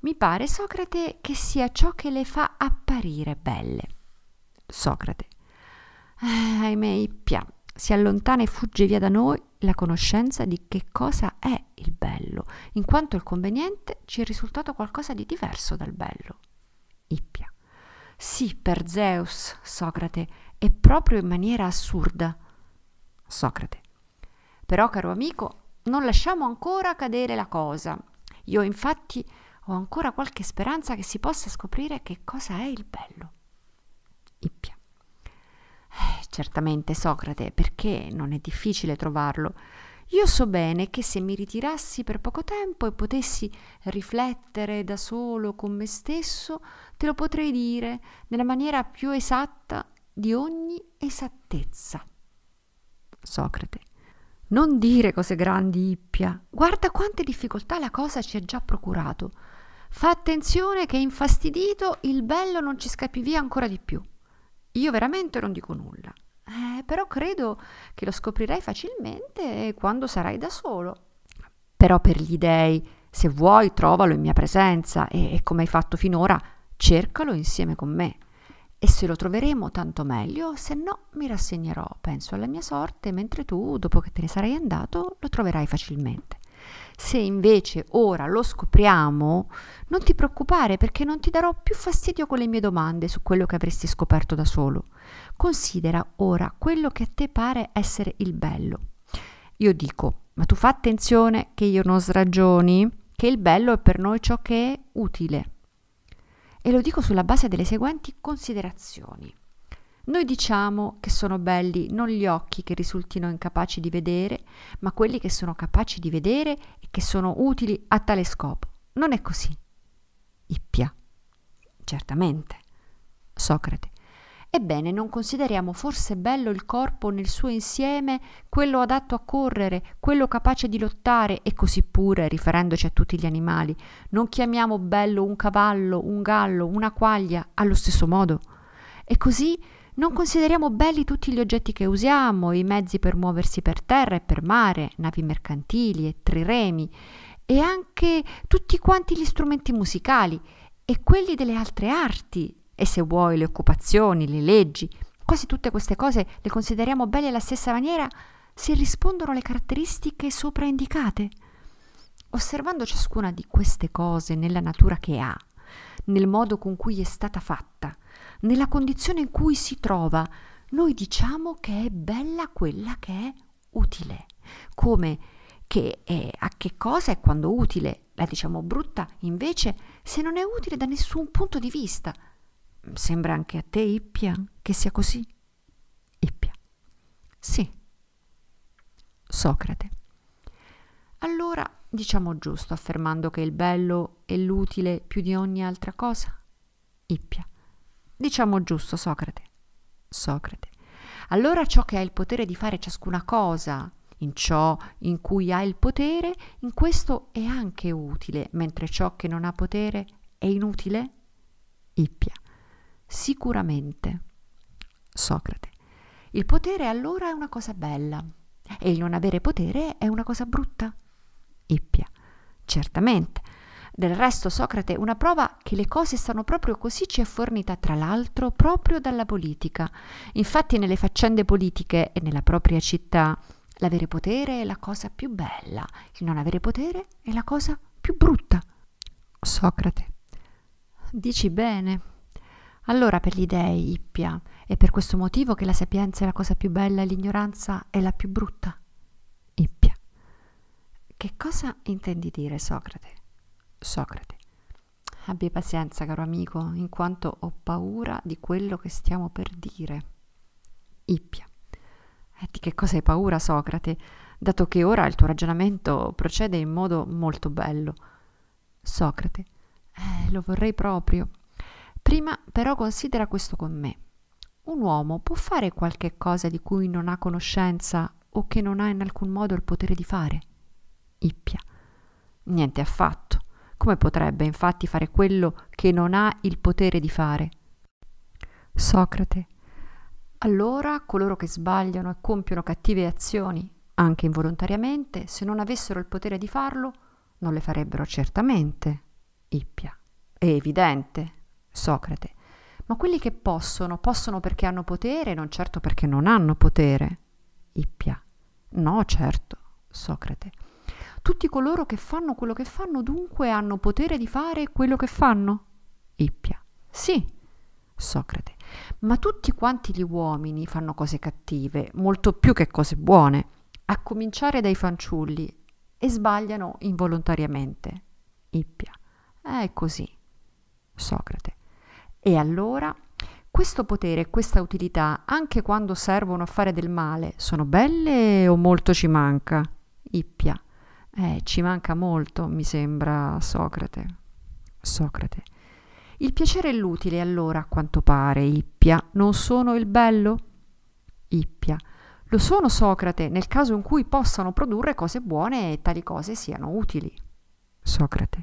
Mi pare, Socrate, che sia ciò che le fa apparire belle. Socrate. Eh, ahimè, Ippia, si allontana e fugge via da noi la conoscenza di che cosa è il bello, in quanto il conveniente ci è risultato qualcosa di diverso dal bello. Ippia. Sì, per Zeus, Socrate, e proprio in maniera assurda. Socrate. Però, caro amico, non lasciamo ancora cadere la cosa. Io infatti ho ancora qualche speranza che si possa scoprire che cosa è il bello. Ippia. Eh, certamente, Socrate, perché non è difficile trovarlo. Io so bene che se mi ritirassi per poco tempo e potessi riflettere da solo con me stesso, te lo potrei dire nella maniera più esatta di ogni esattezza. Socrate. Non dire cose grandi, Ippia. Guarda quante difficoltà la cosa ci ha già procurato. Fa attenzione che infastidito il bello non ci scappi via ancora di più. Io veramente non dico nulla, eh, però credo che lo scoprirai facilmente quando sarai da solo. Però per gli dèi, se vuoi, trovalo in mia presenza e come hai fatto finora, cercalo insieme con me. E se lo troveremo tanto meglio, se no mi rassegnerò, penso alla mia sorte, mentre tu, dopo che te ne sarai andato, lo troverai facilmente. Se invece ora lo scopriamo, non ti preoccupare perché non ti darò più fastidio con le mie domande su quello che avresti scoperto da solo. Considera ora quello che a te pare essere il bello. Io dico, ma tu fa attenzione che io non sragioni, che il bello è per noi ciò che è utile. E lo dico sulla base delle seguenti considerazioni. Noi diciamo che sono belli non gli occhi che risultino incapaci di vedere, ma quelli che sono capaci di vedere e che sono utili a tale scopo. Non è così. Ippia. Certamente. Socrate. Ebbene, non consideriamo forse bello il corpo nel suo insieme, quello adatto a correre, quello capace di lottare e così pure, riferendoci a tutti gli animali, non chiamiamo bello un cavallo, un gallo, una quaglia allo stesso modo. E così non consideriamo belli tutti gli oggetti che usiamo, i mezzi per muoversi per terra e per mare, navi mercantili e triremi, e anche tutti quanti gli strumenti musicali e quelli delle altre arti, e se vuoi le occupazioni, le leggi, quasi tutte queste cose le consideriamo belle alla stessa maniera se rispondono alle caratteristiche sopra indicate. Osservando ciascuna di queste cose nella natura che ha, nel modo con cui è stata fatta, nella condizione in cui si trova, noi diciamo che è bella quella che è utile. Come che è, a che cosa è quando utile, la diciamo brutta invece se non è utile da nessun punto di vista. Sembra anche a te, Ippia, che sia così? Ippia. Sì. Socrate. Allora diciamo giusto affermando che il bello è l'utile più di ogni altra cosa? Ippia. Diciamo giusto, Socrate. Socrate. Allora ciò che ha il potere di fare ciascuna cosa, in ciò in cui ha il potere, in questo è anche utile, mentre ciò che non ha potere è inutile? Ippia. Sicuramente. Socrate. Il potere allora è una cosa bella e il non avere potere è una cosa brutta. Ippia. Certamente. Del resto Socrate una prova che le cose stanno proprio così ci è fornita tra l'altro proprio dalla politica. Infatti nelle faccende politiche e nella propria città l'avere potere è la cosa più bella, il non avere potere è la cosa più brutta. Socrate. Dici bene. Allora per gli dèi, Ippia, è per questo motivo che la sapienza è la cosa più bella e l'ignoranza è la più brutta. Ippia. Che cosa intendi dire, Socrate? Socrate. Abbi pazienza, caro amico, in quanto ho paura di quello che stiamo per dire. Ippia. E di che cosa hai paura, Socrate, dato che ora il tuo ragionamento procede in modo molto bello? Socrate. Eh, lo vorrei proprio. Prima però considera questo con me. Un uomo può fare qualche cosa di cui non ha conoscenza o che non ha in alcun modo il potere di fare? Ippia. Niente affatto. Come potrebbe infatti fare quello che non ha il potere di fare? Socrate. Allora coloro che sbagliano e compiono cattive azioni, anche involontariamente, se non avessero il potere di farlo, non le farebbero certamente. Ippia. È evidente. Socrate. Ma quelli che possono, possono perché hanno potere, non certo perché non hanno potere. Ippia. No, certo. Socrate. Tutti coloro che fanno quello che fanno dunque hanno potere di fare quello che fanno? Ippia. Sì, Socrate. Ma tutti quanti gli uomini fanno cose cattive, molto più che cose buone, a cominciare dai fanciulli, e sbagliano involontariamente. Ippia. È così. Socrate. E allora questo potere e questa utilità, anche quando servono a fare del male, sono belle o molto ci manca? Ippia. Eh, ci manca molto, mi sembra, Socrate. Socrate. Il piacere e l'utile, allora, a quanto pare, Ippia, non sono il bello? Ippia. Lo sono, Socrate, nel caso in cui possano produrre cose buone e tali cose siano utili. Socrate.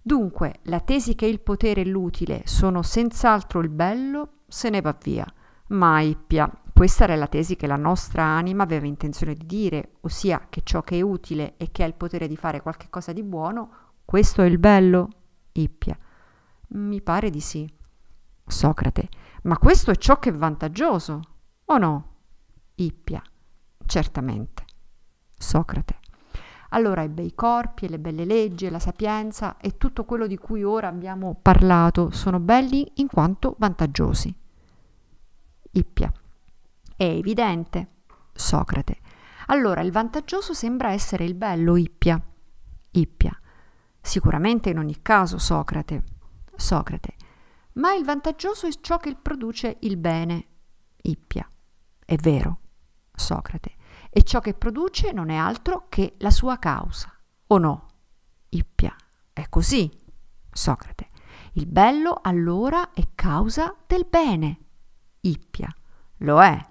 Dunque, la tesi che il potere e l'utile sono senz'altro il bello se ne va via. Ma Ippia, questa era la tesi che la nostra anima aveva intenzione di dire, ossia che ciò che è utile e che ha il potere di fare qualche cosa di buono, questo è il bello? Ippia. Mi pare di sì. Socrate. Ma questo è ciò che è vantaggioso, o no? Ippia. Certamente. Socrate. Allora i bei corpi e le belle leggi e la sapienza e tutto quello di cui ora abbiamo parlato sono belli in quanto vantaggiosi. Ippia. È evidente. Socrate. Allora il vantaggioso sembra essere il bello Ippia. Ippia. Sicuramente in ogni caso Socrate. Socrate. Ma il vantaggioso è ciò che produce il bene. Ippia. È vero. Socrate. E ciò che produce non è altro che la sua causa. O no? Ippia. È così. Socrate. Il bello allora è causa del bene. Ippia. Lo è.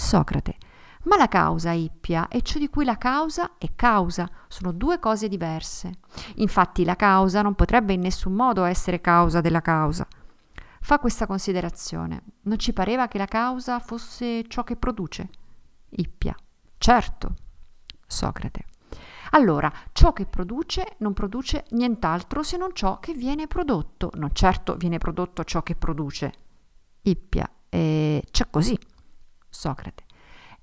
Socrate. Ma la causa ippia è ciò di cui la causa è causa, sono due cose diverse. Infatti la causa non potrebbe in nessun modo essere causa della causa. Fa questa considerazione. Non ci pareva che la causa fosse ciò che produce? Ippia. Certo. Socrate. Allora, ciò che produce non produce nient'altro se non ciò che viene prodotto. Non certo viene prodotto ciò che produce. Ippia. E c'è così. Socrate.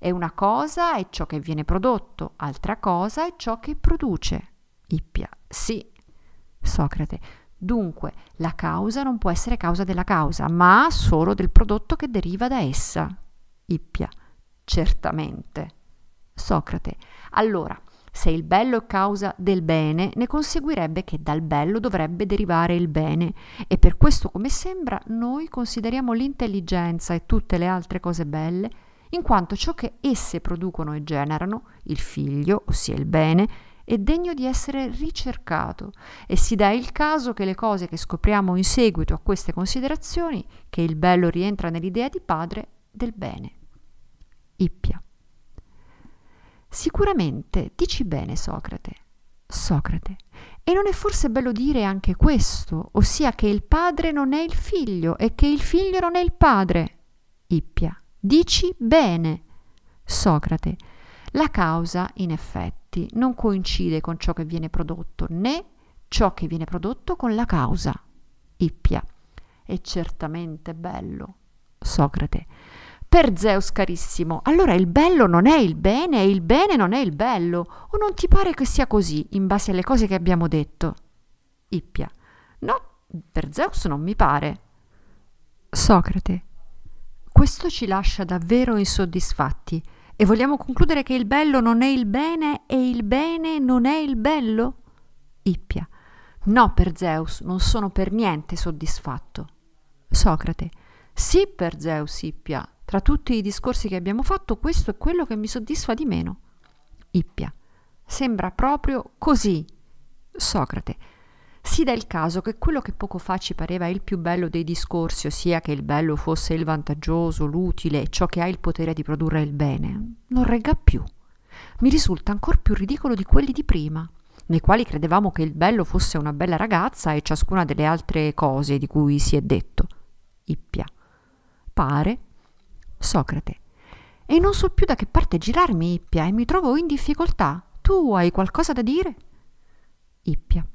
E una cosa è ciò che viene prodotto, altra cosa è ciò che produce. Ippia. Sì. Socrate. Dunque, la causa non può essere causa della causa, ma solo del prodotto che deriva da essa. Ippia. Certamente. Socrate. Allora, se il bello è causa del bene, ne conseguirebbe che dal bello dovrebbe derivare il bene e per questo, come sembra, noi consideriamo l'intelligenza e tutte le altre cose belle in quanto ciò che esse producono e generano, il figlio, ossia il bene, è degno di essere ricercato e si dà il caso che le cose che scopriamo in seguito a queste considerazioni, che il bello rientra nell'idea di padre del bene. Ippia. Sicuramente dici bene Socrate, Socrate. E non è forse bello dire anche questo, ossia che il padre non è il figlio e che il figlio non è il padre? Ippia. Dici bene. Socrate. La causa, in effetti, non coincide con ciò che viene prodotto, né ciò che viene prodotto con la causa. Ippia. È certamente bello. Socrate. Per Zeus carissimo, allora il bello non è il bene e il bene non è il bello. O non ti pare che sia così, in base alle cose che abbiamo detto? Ippia. No, per Zeus non mi pare. Socrate. Questo ci lascia davvero insoddisfatti e vogliamo concludere che il bello non è il bene e il bene non è il bello? Ippia. No, per Zeus, non sono per niente soddisfatto. Socrate. Sì, per Zeus, Ippia. Tra tutti i discorsi che abbiamo fatto, questo è quello che mi soddisfa di meno. Ippia. Sembra proprio così. Socrate si dà il caso che quello che poco fa ci pareva il più bello dei discorsi, ossia che il bello fosse il vantaggioso, l'utile, ciò che ha il potere di produrre il bene, non regga più. Mi risulta ancor più ridicolo di quelli di prima, nei quali credevamo che il bello fosse una bella ragazza e ciascuna delle altre cose di cui si è detto. Ippia. Pare Socrate. E non so più da che parte girarmi, Ippia, e mi trovo in difficoltà. Tu hai qualcosa da dire? Ippia.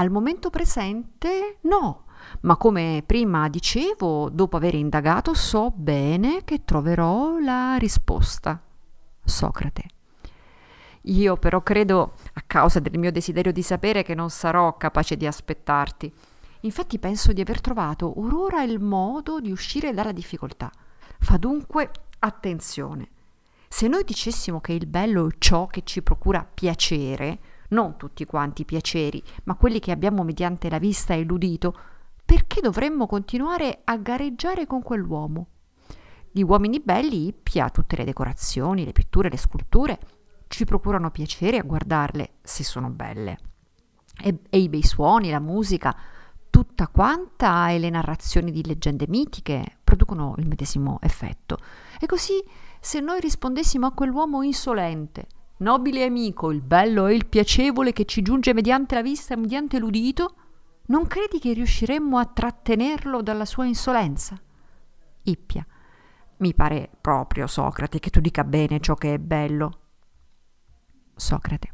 Al momento presente no, ma come prima dicevo, dopo aver indagato so bene che troverò la risposta. Socrate. Io però credo, a causa del mio desiderio di sapere, che non sarò capace di aspettarti. Infatti penso di aver trovato or ora il modo di uscire dalla difficoltà. Fa dunque attenzione. Se noi dicessimo che il bello è ciò che ci procura piacere, non tutti quanti i piaceri, ma quelli che abbiamo mediante la vista e l'udito, perché dovremmo continuare a gareggiare con quell'uomo? Gli uomini belli Ippia, tutte le decorazioni, le pitture, le sculture, ci procurano piacere a guardarle se sono belle. E, e i bei suoni, la musica, tutta quanta e le narrazioni di leggende mitiche producono il medesimo effetto. E così se noi rispondessimo a quell'uomo insolente, nobile amico, il bello e il piacevole che ci giunge mediante la vista e mediante l'udito, non credi che riusciremmo a trattenerlo dalla sua insolenza? Ippia. Mi pare proprio, Socrate, che tu dica bene ciò che è bello. Socrate.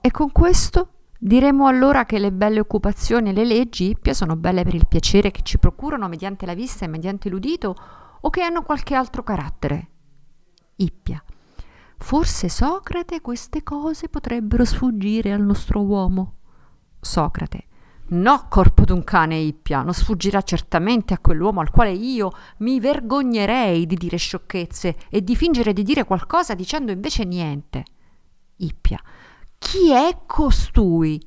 E con questo diremo allora che le belle occupazioni e le leggi, Ippia, sono belle per il piacere che ci procurano mediante la vista e mediante l'udito o che hanno qualche altro carattere? Ippia. Forse Socrate queste cose potrebbero sfuggire al nostro uomo. Socrate. No, corpo d'un cane Ippia, non sfuggirà certamente a quell'uomo al quale io mi vergognerei di dire sciocchezze e di fingere di dire qualcosa dicendo invece niente. Ippia. Chi è costui?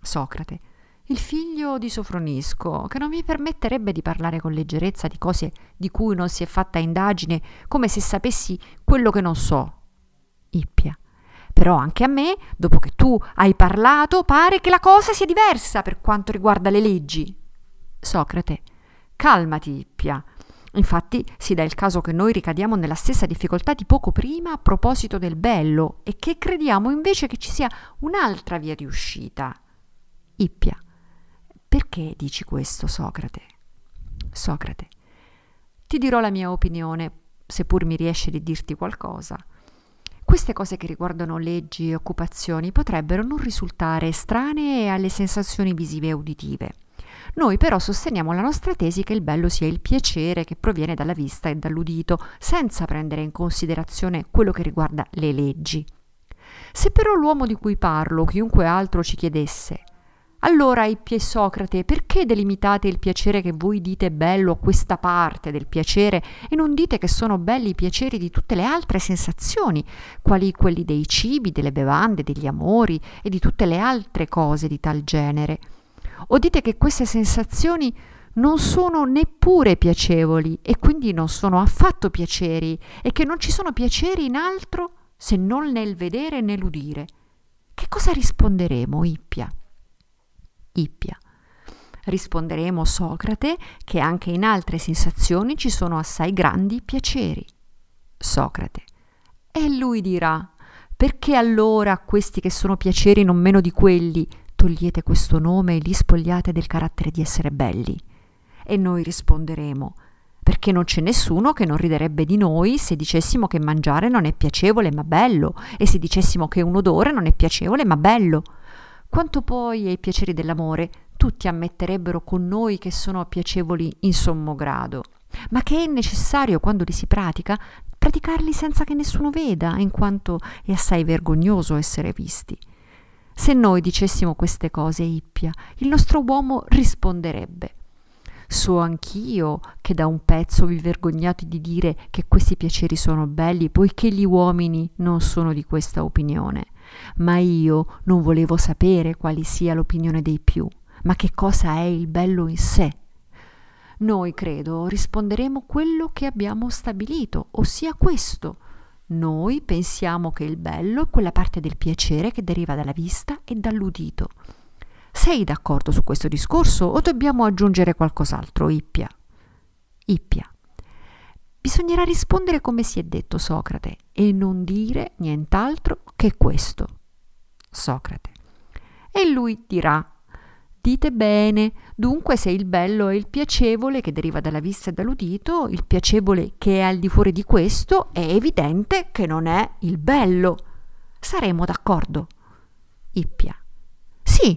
Socrate. Il figlio di Sofronisco, che non mi permetterebbe di parlare con leggerezza di cose di cui non si è fatta indagine, come se sapessi quello che non so. Ippia. Però anche a me, dopo che tu hai parlato, pare che la cosa sia diversa per quanto riguarda le leggi. Socrate. Calmati, Ippia. Infatti si dà il caso che noi ricadiamo nella stessa difficoltà di poco prima a proposito del bello e che crediamo invece che ci sia un'altra via di uscita. Ippia. Perché dici questo, Socrate? Socrate. Ti dirò la mia opinione, seppur mi riesce di dirti qualcosa. Queste cose che riguardano leggi e occupazioni potrebbero non risultare estranee alle sensazioni visive e uditive. Noi però sosteniamo la nostra tesi che il bello sia il piacere che proviene dalla vista e dall'udito, senza prendere in considerazione quello che riguarda le leggi. Se però l'uomo di cui parlo, chiunque altro ci chiedesse, allora, Ippie e Socrate, perché delimitate il piacere che voi dite bello a questa parte del piacere e non dite che sono belli i piaceri di tutte le altre sensazioni, quali quelli dei cibi, delle bevande, degli amori e di tutte le altre cose di tal genere? O dite che queste sensazioni non sono neppure piacevoli e quindi non sono affatto piaceri e che non ci sono piaceri in altro se non nel vedere e nell'udire? Che cosa risponderemo, Ippia? Ippia. Risponderemo Socrate che anche in altre sensazioni ci sono assai grandi piaceri. Socrate. E lui dirà, perché allora questi che sono piaceri non meno di quelli togliete questo nome e li spogliate del carattere di essere belli? E noi risponderemo, perché non c'è nessuno che non riderebbe di noi se dicessimo che mangiare non è piacevole ma bello e se dicessimo che un odore non è piacevole ma bello quanto poi ai piaceri dell'amore, tutti ammetterebbero con noi che sono piacevoli in sommo grado, ma che è necessario quando li si pratica praticarli senza che nessuno veda, in quanto è assai vergognoso essere visti. Se noi dicessimo queste cose Ippia, il nostro uomo risponderebbe So anch'io che da un pezzo vi vergognate di dire che questi piaceri sono belli, poiché gli uomini non sono di questa opinione ma io non volevo sapere quali sia l'opinione dei più, ma che cosa è il bello in sé. Noi, credo, risponderemo quello che abbiamo stabilito, ossia questo. Noi pensiamo che il bello è quella parte del piacere che deriva dalla vista e dall'udito. Sei d'accordo su questo discorso o dobbiamo aggiungere qualcos'altro, Ippia? Ippia. Bisognerà rispondere come si è detto Socrate e non dire nient'altro che è questo. Socrate. E lui dirà, dite bene, dunque se il bello è il piacevole che deriva dalla vista e dall'udito, il piacevole che è al di fuori di questo è evidente che non è il bello. Saremo d'accordo. Ippia. Sì.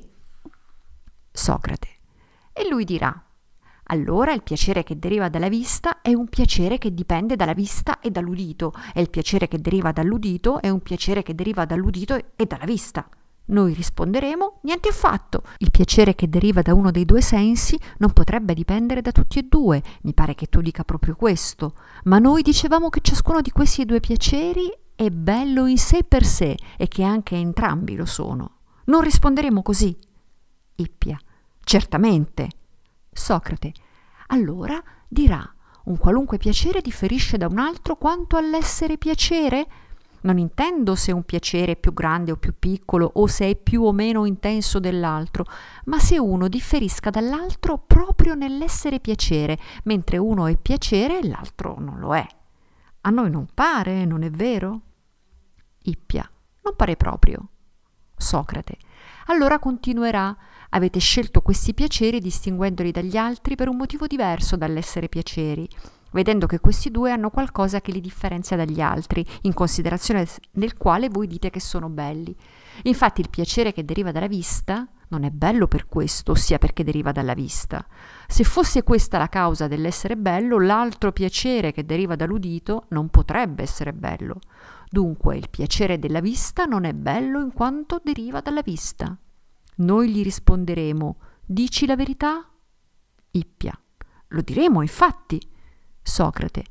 Socrate. E lui dirà, allora il piacere che deriva dalla vista è un piacere che dipende dalla vista e dall'udito e il piacere che deriva dall'udito è un piacere che deriva dall'udito e dalla vista. Noi risponderemo niente affatto. Il piacere che deriva da uno dei due sensi non potrebbe dipendere da tutti e due, mi pare che tu dica proprio questo, ma noi dicevamo che ciascuno di questi due piaceri è bello in sé per sé e che anche entrambi lo sono. Non risponderemo così. Ippia. Certamente. Socrate. Allora dirà, un qualunque piacere differisce da un altro quanto all'essere piacere? Non intendo se un piacere è più grande o più piccolo o se è più o meno intenso dell'altro, ma se uno differisca dall'altro proprio nell'essere piacere, mentre uno è piacere e l'altro non lo è. A noi non pare, non è vero? Ippia, non pare proprio. Socrate. Allora continuerà. Avete scelto questi piaceri distinguendoli dagli altri per un motivo diverso dall'essere piaceri, vedendo che questi due hanno qualcosa che li differenzia dagli altri, in considerazione del quale voi dite che sono belli. Infatti il piacere che deriva dalla vista non è bello per questo, ossia perché deriva dalla vista. Se fosse questa la causa dell'essere bello, l'altro piacere che deriva dall'udito non potrebbe essere bello. Dunque il piacere della vista non è bello in quanto deriva dalla vista. Noi gli risponderemo, dici la verità? Ippia, lo diremo infatti. Socrate,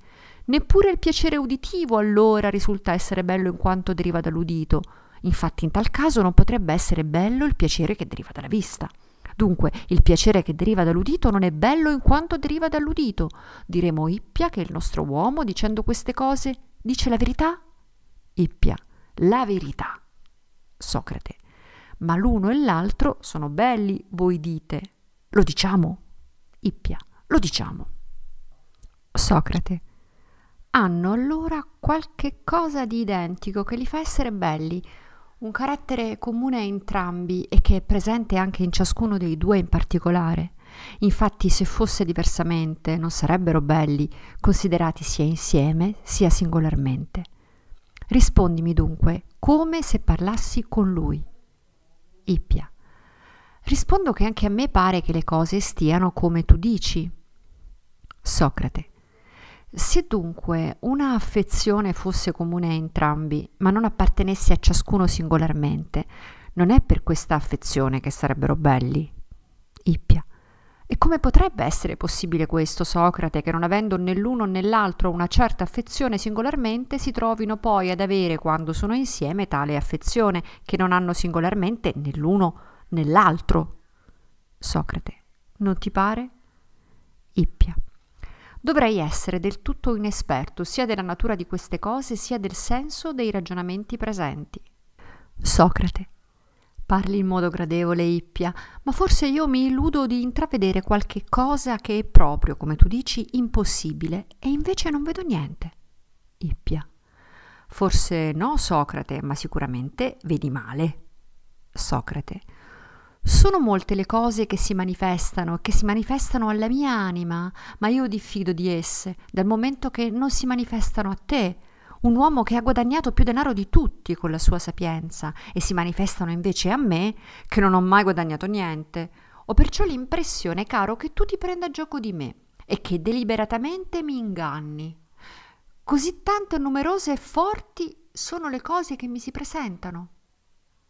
neppure il piacere uditivo allora risulta essere bello in quanto deriva dall'udito. Infatti in tal caso non potrebbe essere bello il piacere che deriva dalla vista. Dunque, il piacere che deriva dall'udito non è bello in quanto deriva dall'udito. Diremo Ippia che il nostro uomo, dicendo queste cose, dice la verità? Ippia, la verità. Socrate, ma l'uno e l'altro sono belli, voi dite. Lo diciamo? Ippia, lo diciamo. Socrate. Hanno allora qualche cosa di identico che li fa essere belli, un carattere comune a entrambi e che è presente anche in ciascuno dei due in particolare. Infatti, se fosse diversamente, non sarebbero belli, considerati sia insieme sia singolarmente. Rispondimi dunque, come se parlassi con lui. Ippia. Rispondo che anche a me pare che le cose stiano come tu dici. Socrate. Se dunque una affezione fosse comune a entrambi, ma non appartenesse a ciascuno singolarmente, non è per questa affezione che sarebbero belli. Ippia. E come potrebbe essere possibile questo, Socrate, che non avendo né l'uno né l'altro una certa affezione singolarmente, si trovino poi ad avere, quando sono insieme, tale affezione, che non hanno singolarmente né l'uno né l'altro? Socrate, non ti pare? Ippia. Dovrei essere del tutto inesperto sia della natura di queste cose sia del senso dei ragionamenti presenti. Socrate, parli in modo gradevole, Ippia, ma forse io mi illudo di intravedere qualche cosa che è proprio, come tu dici, impossibile, e invece non vedo niente. Ippia. Forse no, Socrate, ma sicuramente vedi male. Socrate. Sono molte le cose che si manifestano e che si manifestano alla mia anima, ma io diffido di esse, dal momento che non si manifestano a te, un uomo che ha guadagnato più denaro di tutti con la sua sapienza e si manifestano invece a me che non ho mai guadagnato niente. Ho perciò l'impressione, caro, che tu ti prenda gioco di me e che deliberatamente mi inganni. Così tante numerose e forti sono le cose che mi si presentano.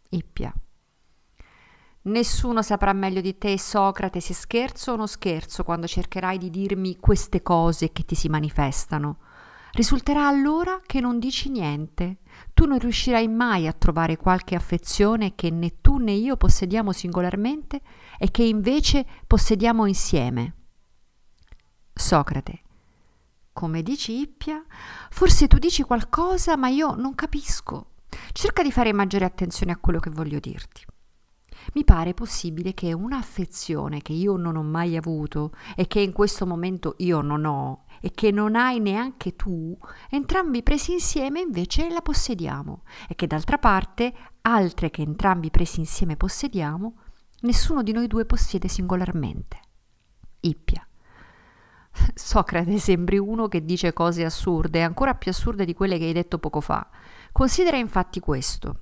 Ippia. Nessuno saprà meglio di te, Socrate, se scherzo o non scherzo quando cercherai di dirmi queste cose che ti si manifestano. Risulterà allora che non dici niente. Tu non riuscirai mai a trovare qualche affezione che né tu né io possediamo singolarmente e che invece possediamo insieme. Socrate. Come dici Ippia? Forse tu dici qualcosa ma io non capisco. Cerca di fare maggiore attenzione a quello che voglio dirti. Mi pare possibile che un'affezione che io non ho mai avuto e che in questo momento io non ho e che non hai neanche tu, entrambi presi insieme invece la possediamo e che d'altra parte, altre che entrambi presi insieme possediamo, nessuno di noi due possiede singolarmente. Ippia. Socrate sembri uno che dice cose assurde, ancora più assurde di quelle che hai detto poco fa. Considera infatti questo.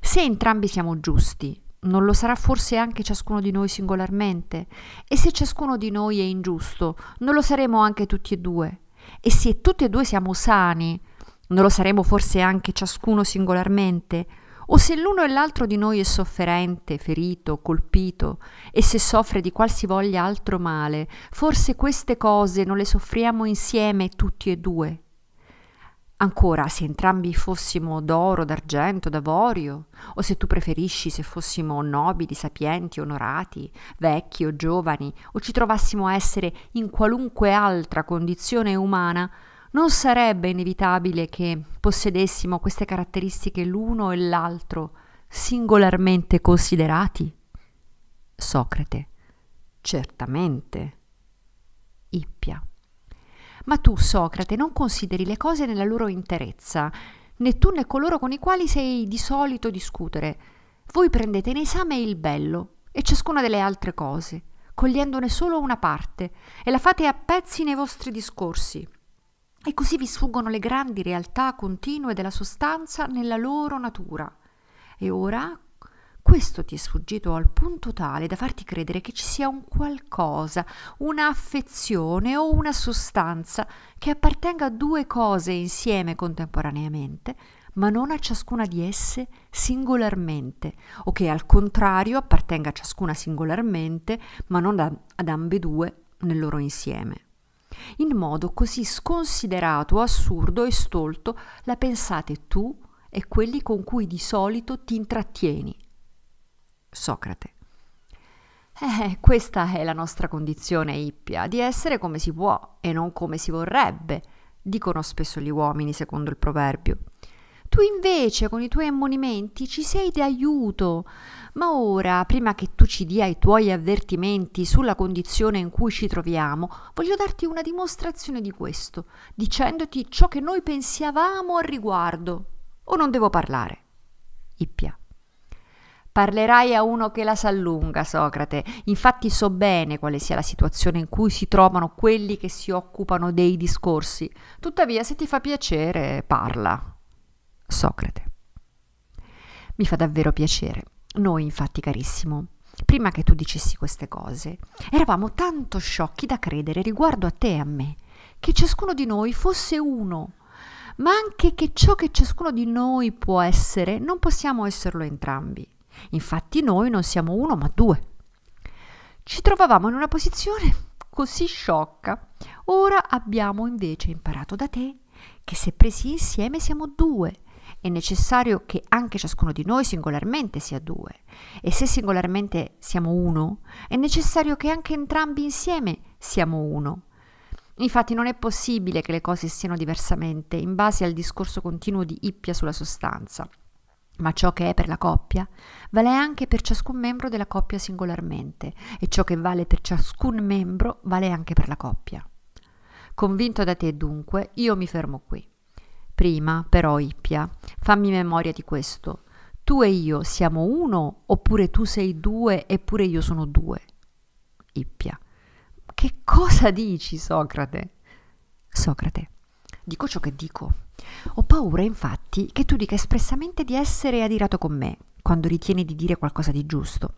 Se entrambi siamo giusti, non lo sarà forse anche ciascuno di noi singolarmente. E se ciascuno di noi è ingiusto, non lo saremo anche tutti e due. E se tutti e due siamo sani, non lo saremo forse anche ciascuno singolarmente. O se l'uno e l'altro di noi è sofferente, ferito, colpito, e se soffre di qualsivoglia altro male, forse queste cose non le soffriamo insieme tutti e due. Ancora, se entrambi fossimo d'oro, d'argento, d'avorio, o se tu preferisci se fossimo nobili, sapienti, onorati, vecchi o giovani, o ci trovassimo a essere in qualunque altra condizione umana, non sarebbe inevitabile che possedessimo queste caratteristiche l'uno e l'altro, singolarmente considerati? Socrate. Certamente. Ippia. Ma tu, Socrate, non consideri le cose nella loro interezza, né tu né coloro con i quali sei di solito discutere. Voi prendete in esame il bello e ciascuna delle altre cose, cogliendone solo una parte, e la fate a pezzi nei vostri discorsi. E così vi sfuggono le grandi realtà continue della sostanza nella loro natura. E ora, questo ti è sfuggito al punto tale da farti credere che ci sia un qualcosa, una affezione o una sostanza che appartenga a due cose insieme contemporaneamente, ma non a ciascuna di esse singolarmente, o che al contrario appartenga a ciascuna singolarmente, ma non ad ambedue nel loro insieme. In modo così sconsiderato, assurdo e stolto la pensate tu e quelli con cui di solito ti intrattieni, Socrate. Eh, questa è la nostra condizione ippia, di essere come si può e non come si vorrebbe, dicono spesso gli uomini, secondo il proverbio. Tu invece con i tuoi ammonimenti ci sei d'aiuto, ma ora, prima che tu ci dia i tuoi avvertimenti sulla condizione in cui ci troviamo, voglio darti una dimostrazione di questo, dicendoti ciò che noi pensavamo al riguardo. O non devo parlare? Ippia. Parlerai a uno che la sa lunga, Socrate. Infatti so bene quale sia la situazione in cui si trovano quelli che si occupano dei discorsi. Tuttavia, se ti fa piacere, parla. Socrate. Mi fa davvero piacere. Noi, infatti, carissimo, prima che tu dicessi queste cose, eravamo tanto sciocchi da credere riguardo a te e a me, che ciascuno di noi fosse uno, ma anche che ciò che ciascuno di noi può essere non possiamo esserlo entrambi. Infatti noi non siamo uno ma due. Ci trovavamo in una posizione così sciocca. Ora abbiamo invece imparato da te che se presi insieme siamo due. È necessario che anche ciascuno di noi singolarmente sia due. E se singolarmente siamo uno, è necessario che anche entrambi insieme siamo uno. Infatti non è possibile che le cose siano diversamente in base al discorso continuo di Ippia sulla sostanza ma ciò che è per la coppia vale anche per ciascun membro della coppia singolarmente e ciò che vale per ciascun membro vale anche per la coppia. Convinto da te dunque, io mi fermo qui. Prima, però, Ippia, fammi memoria di questo. Tu e io siamo uno oppure tu sei due eppure io sono due? Ippia. Che cosa dici, Socrate? Socrate, dico ciò che dico. Ho paura, infatti, che tu dica espressamente di essere adirato con me, quando ritieni di dire qualcosa di giusto.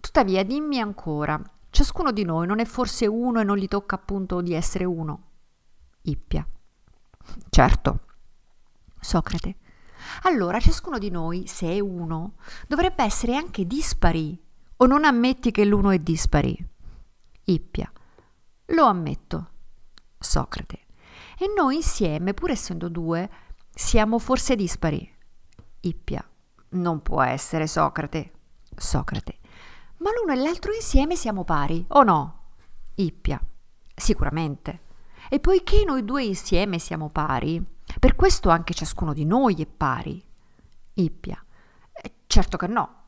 Tuttavia, dimmi ancora, ciascuno di noi non è forse uno e non gli tocca appunto di essere uno? Ippia. Certo. Socrate. Allora ciascuno di noi, se è uno, dovrebbe essere anche dispari. O non ammetti che l'uno è dispari? Ippia. Lo ammetto. Socrate. E noi insieme, pur essendo due, siamo forse dispari. Ippia. Non può essere Socrate. Socrate. Ma l'uno e l'altro insieme siamo pari, o no? Ippia. Sicuramente. E poiché noi due insieme siamo pari, per questo anche ciascuno di noi è pari. Ippia. Eh, certo che no.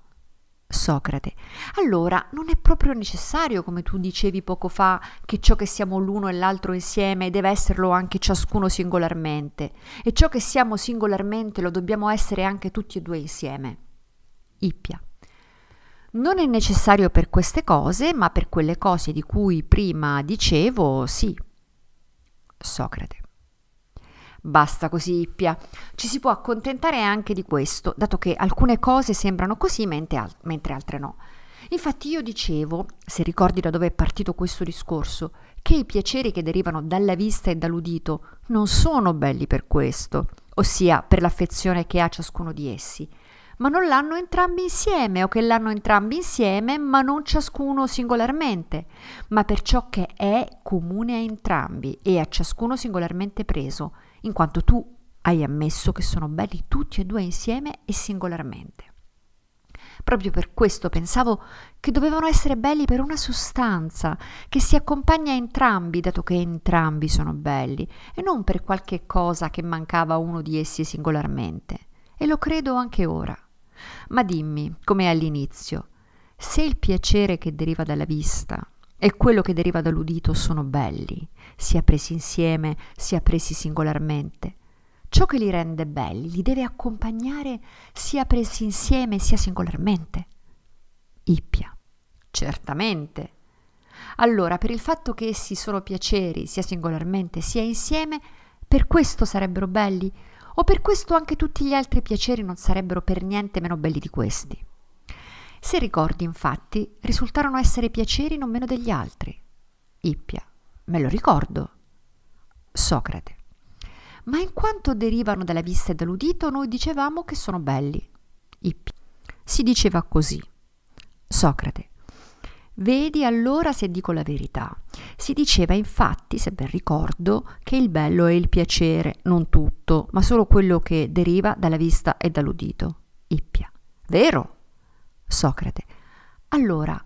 Socrate. Allora non è proprio necessario, come tu dicevi poco fa, che ciò che siamo l'uno e l'altro insieme deve esserlo anche ciascuno singolarmente, e ciò che siamo singolarmente lo dobbiamo essere anche tutti e due insieme. Ippia. Non è necessario per queste cose, ma per quelle cose di cui prima dicevo sì. Socrate. Basta così, Ippia. Ci si può accontentare anche di questo, dato che alcune cose sembrano così mentre altre no. Infatti io dicevo, se ricordi da dove è partito questo discorso, che i piaceri che derivano dalla vista e dall'udito non sono belli per questo, ossia per l'affezione che ha ciascuno di essi, ma non l'hanno entrambi insieme o che l'hanno entrambi insieme ma non ciascuno singolarmente, ma per ciò che è comune a entrambi e a ciascuno singolarmente preso in quanto tu hai ammesso che sono belli tutti e due insieme e singolarmente. Proprio per questo pensavo che dovevano essere belli per una sostanza che si accompagna a entrambi, dato che entrambi sono belli, e non per qualche cosa che mancava a uno di essi singolarmente. E lo credo anche ora. Ma dimmi, come all'inizio, se il piacere che deriva dalla vista e quello che deriva dall'udito sono belli, sia presi insieme, sia presi singolarmente. Ciò che li rende belli li deve accompagnare sia presi insieme, sia singolarmente. Ippia. Certamente. Allora, per il fatto che essi sono piaceri sia singolarmente sia insieme, per questo sarebbero belli, o per questo anche tutti gli altri piaceri non sarebbero per niente meno belli di questi. Se ricordi, infatti, risultarono essere piaceri non meno degli altri. Ippia me lo ricordo. Socrate. Ma in quanto derivano dalla vista e dall'udito, noi dicevamo che sono belli. Ippi. Si diceva così. Socrate. Vedi allora se dico la verità. Si diceva infatti, se ben ricordo, che il bello è il piacere, non tutto, ma solo quello che deriva dalla vista e dall'udito. Ippia. Vero? Socrate. Allora,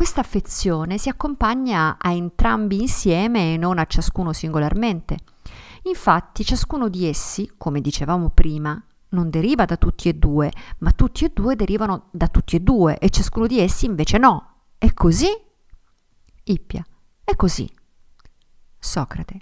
questa affezione si accompagna a entrambi insieme e non a ciascuno singolarmente. Infatti ciascuno di essi, come dicevamo prima, non deriva da tutti e due, ma tutti e due derivano da tutti e due e ciascuno di essi invece no. È così? Ippia. È così. Socrate.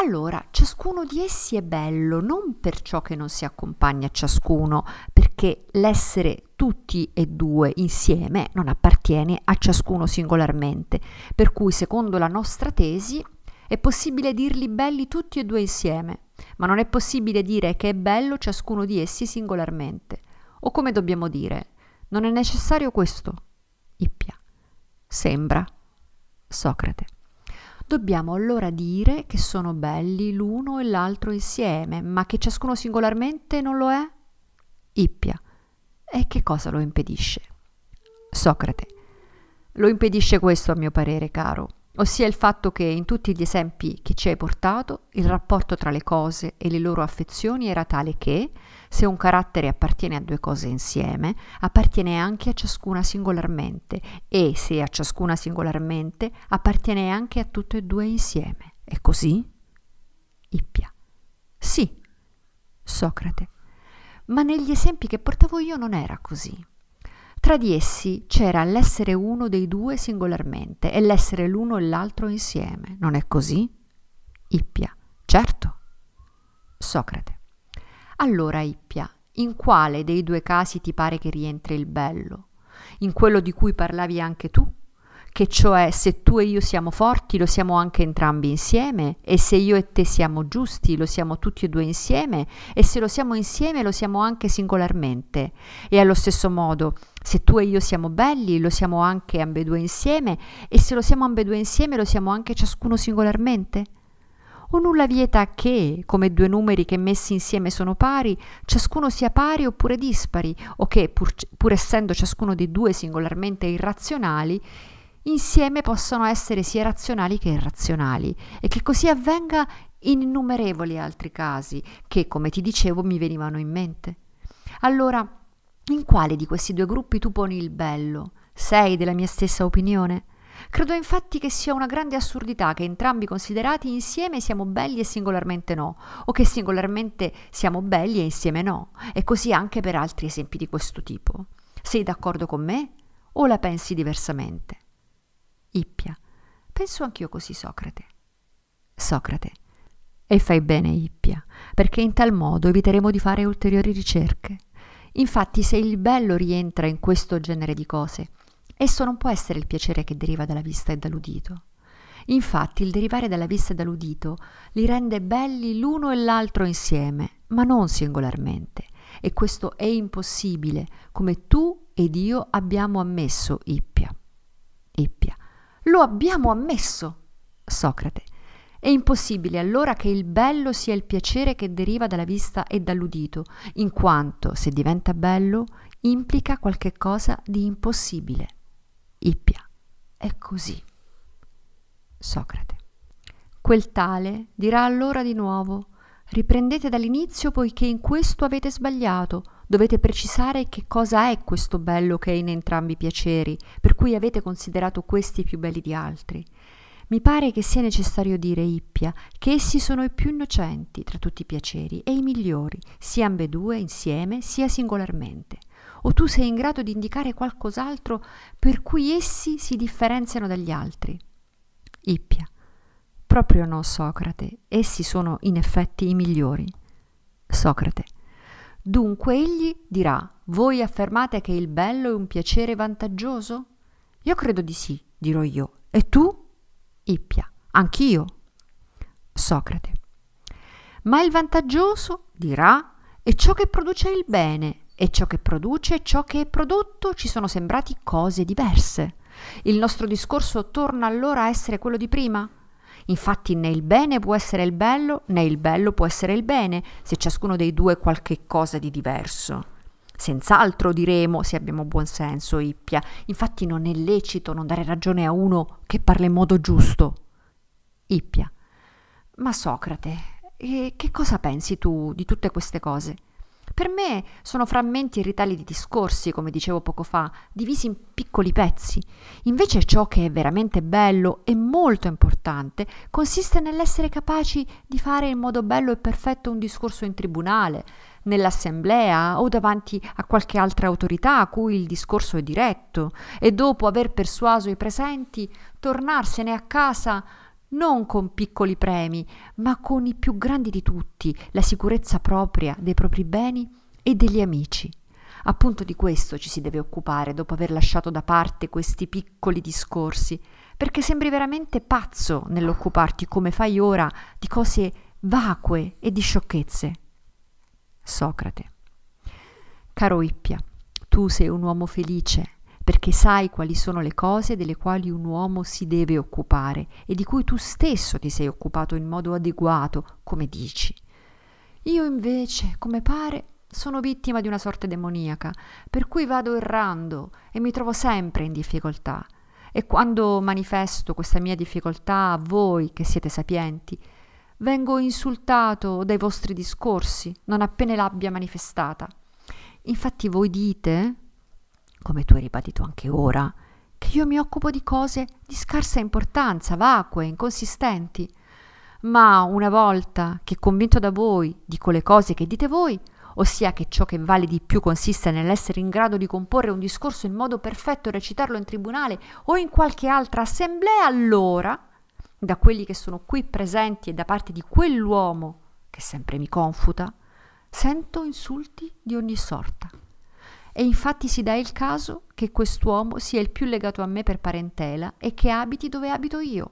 Allora, ciascuno di essi è bello non per ciò che non si accompagna a ciascuno, perché l'essere tutti e due insieme non appartiene a ciascuno singolarmente, per cui secondo la nostra tesi è possibile dirli belli tutti e due insieme, ma non è possibile dire che è bello ciascuno di essi singolarmente. O come dobbiamo dire, non è necessario questo? Ippia. Sembra. Socrate dobbiamo allora dire che sono belli l'uno e l'altro insieme, ma che ciascuno singolarmente non lo è? Ippia. E che cosa lo impedisce? Socrate. Lo impedisce questo, a mio parere, caro, ossia il fatto che in tutti gli esempi che ci hai portato il rapporto tra le cose e le loro affezioni era tale che, se un carattere appartiene a due cose insieme, appartiene anche a ciascuna singolarmente e se a ciascuna singolarmente, appartiene anche a tutte e due insieme. È così? Ippia. Sì, Socrate. Ma negli esempi che portavo io non era così. Tra di essi c'era l'essere uno dei due singolarmente e l'essere l'uno e l'altro insieme. Non è così? Ippia. Certo. Socrate. Allora, Ippia, in quale dei due casi ti pare che rientri il bello? In quello di cui parlavi anche tu? Che cioè se tu e io siamo forti lo siamo anche entrambi insieme e se io e te siamo giusti lo siamo tutti e due insieme e se lo siamo insieme lo siamo anche singolarmente e allo stesso modo se tu e io siamo belli lo siamo anche ambedue insieme e se lo siamo ambedue insieme lo siamo anche ciascuno singolarmente o nulla vieta che, come due numeri che messi insieme sono pari, ciascuno sia pari oppure dispari, o che, pur, pur essendo ciascuno dei due singolarmente irrazionali, insieme possano essere sia razionali che irrazionali, e che così avvenga in innumerevoli altri casi che, come ti dicevo, mi venivano in mente. Allora, in quale di questi due gruppi tu poni il bello? Sei della mia stessa opinione? Credo infatti che sia una grande assurdità che entrambi considerati insieme siamo belli e singolarmente no, o che singolarmente siamo belli e insieme no, e così anche per altri esempi di questo tipo. Sei d'accordo con me o la pensi diversamente? Ippia. Penso anch'io così, Socrate. Socrate. E fai bene, Ippia, perché in tal modo eviteremo di fare ulteriori ricerche. Infatti, se il bello rientra in questo genere di cose, Esso non può essere il piacere che deriva dalla vista e dall'udito. Infatti il derivare dalla vista e dall'udito li rende belli l'uno e l'altro insieme, ma non singolarmente. E questo è impossibile, come tu ed io abbiamo ammesso Ippia. Ippia. Lo abbiamo ammesso. Socrate. È impossibile allora che il bello sia il piacere che deriva dalla vista e dall'udito, in quanto se diventa bello implica qualche cosa di impossibile. Ippia. È così. Socrate. Quel tale dirà allora di nuovo Riprendete dall'inizio poiché in questo avete sbagliato. Dovete precisare che cosa è questo bello che è in entrambi i piaceri, per cui avete considerato questi più belli di altri. Mi pare che sia necessario dire, Ippia, che essi sono i più innocenti tra tutti i piaceri e i migliori, sia ambedue insieme sia singolarmente o tu sei in grado di indicare qualcos'altro per cui essi si differenziano dagli altri? Ippia. Proprio no, Socrate, essi sono in effetti i migliori. Socrate. Dunque egli dirà, voi affermate che il bello è un piacere vantaggioso? Io credo di sì, dirò io. E tu? Ippia. Anch'io. Socrate. Ma il vantaggioso, dirà, è ciò che produce il bene, e ciò che produce e ciò che è prodotto ci sono sembrati cose diverse. Il nostro discorso torna allora a essere quello di prima. Infatti né il bene può essere il bello, né il bello può essere il bene, se ciascuno dei due è qualche cosa di diverso. Senz'altro diremo, se abbiamo buon senso, Ippia, infatti non è lecito non dare ragione a uno che parla in modo giusto. Ippia. Ma Socrate, che cosa pensi tu di tutte queste cose? Per me sono frammenti e ritagli di discorsi, come dicevo poco fa, divisi in piccoli pezzi. Invece ciò che è veramente bello e molto importante consiste nell'essere capaci di fare in modo bello e perfetto un discorso in tribunale, nell'assemblea o davanti a qualche altra autorità a cui il discorso è diretto e dopo aver persuaso i presenti tornarsene a casa non con piccoli premi, ma con i più grandi di tutti, la sicurezza propria dei propri beni e degli amici. Appunto di questo ci si deve occupare dopo aver lasciato da parte questi piccoli discorsi, perché sembri veramente pazzo nell'occuparti come fai ora di cose vacue e di sciocchezze. Socrate. Caro Ippia, tu sei un uomo felice, perché sai quali sono le cose delle quali un uomo si deve occupare e di cui tu stesso ti sei occupato in modo adeguato, come dici. Io invece, come pare, sono vittima di una sorte demoniaca, per cui vado errando e mi trovo sempre in difficoltà. E quando manifesto questa mia difficoltà a voi che siete sapienti, vengo insultato dai vostri discorsi, non appena l'abbia manifestata. Infatti voi dite, come tu hai ribadito anche ora, che io mi occupo di cose di scarsa importanza, vacue, inconsistenti. Ma una volta che convinto da voi dico le cose che dite voi, ossia che ciò che vale di più consiste nell'essere in grado di comporre un discorso in modo perfetto e recitarlo in tribunale o in qualche altra assemblea, allora, da quelli che sono qui presenti e da parte di quell'uomo che sempre mi confuta, sento insulti di ogni sorta. E infatti si dà il caso che quest'uomo sia il più legato a me per parentela e che abiti dove abito io.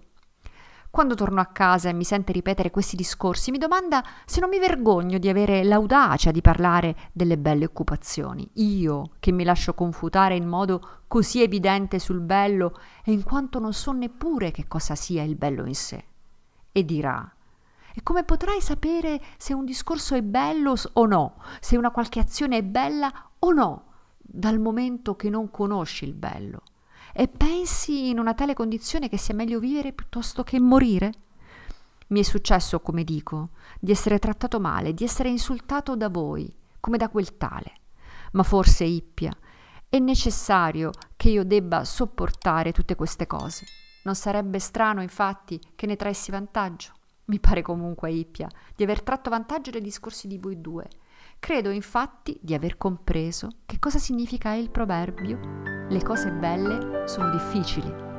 Quando torno a casa e mi sente ripetere questi discorsi, mi domanda se non mi vergogno di avere l'audacia di parlare delle belle occupazioni. Io che mi lascio confutare in modo così evidente sul bello e in quanto non so neppure che cosa sia il bello in sé. E dirà: E come potrai sapere se un discorso è bello o no, se una qualche azione è bella o no? dal momento che non conosci il bello e pensi in una tale condizione che sia meglio vivere piuttosto che morire? Mi è successo, come dico, di essere trattato male, di essere insultato da voi, come da quel tale. Ma forse, Ippia, è necessario che io debba sopportare tutte queste cose. Non sarebbe strano, infatti, che ne traessi vantaggio. Mi pare comunque, Ippia, di aver tratto vantaggio dai discorsi di voi due Credo infatti di aver compreso che cosa significa il proverbio le cose belle sono difficili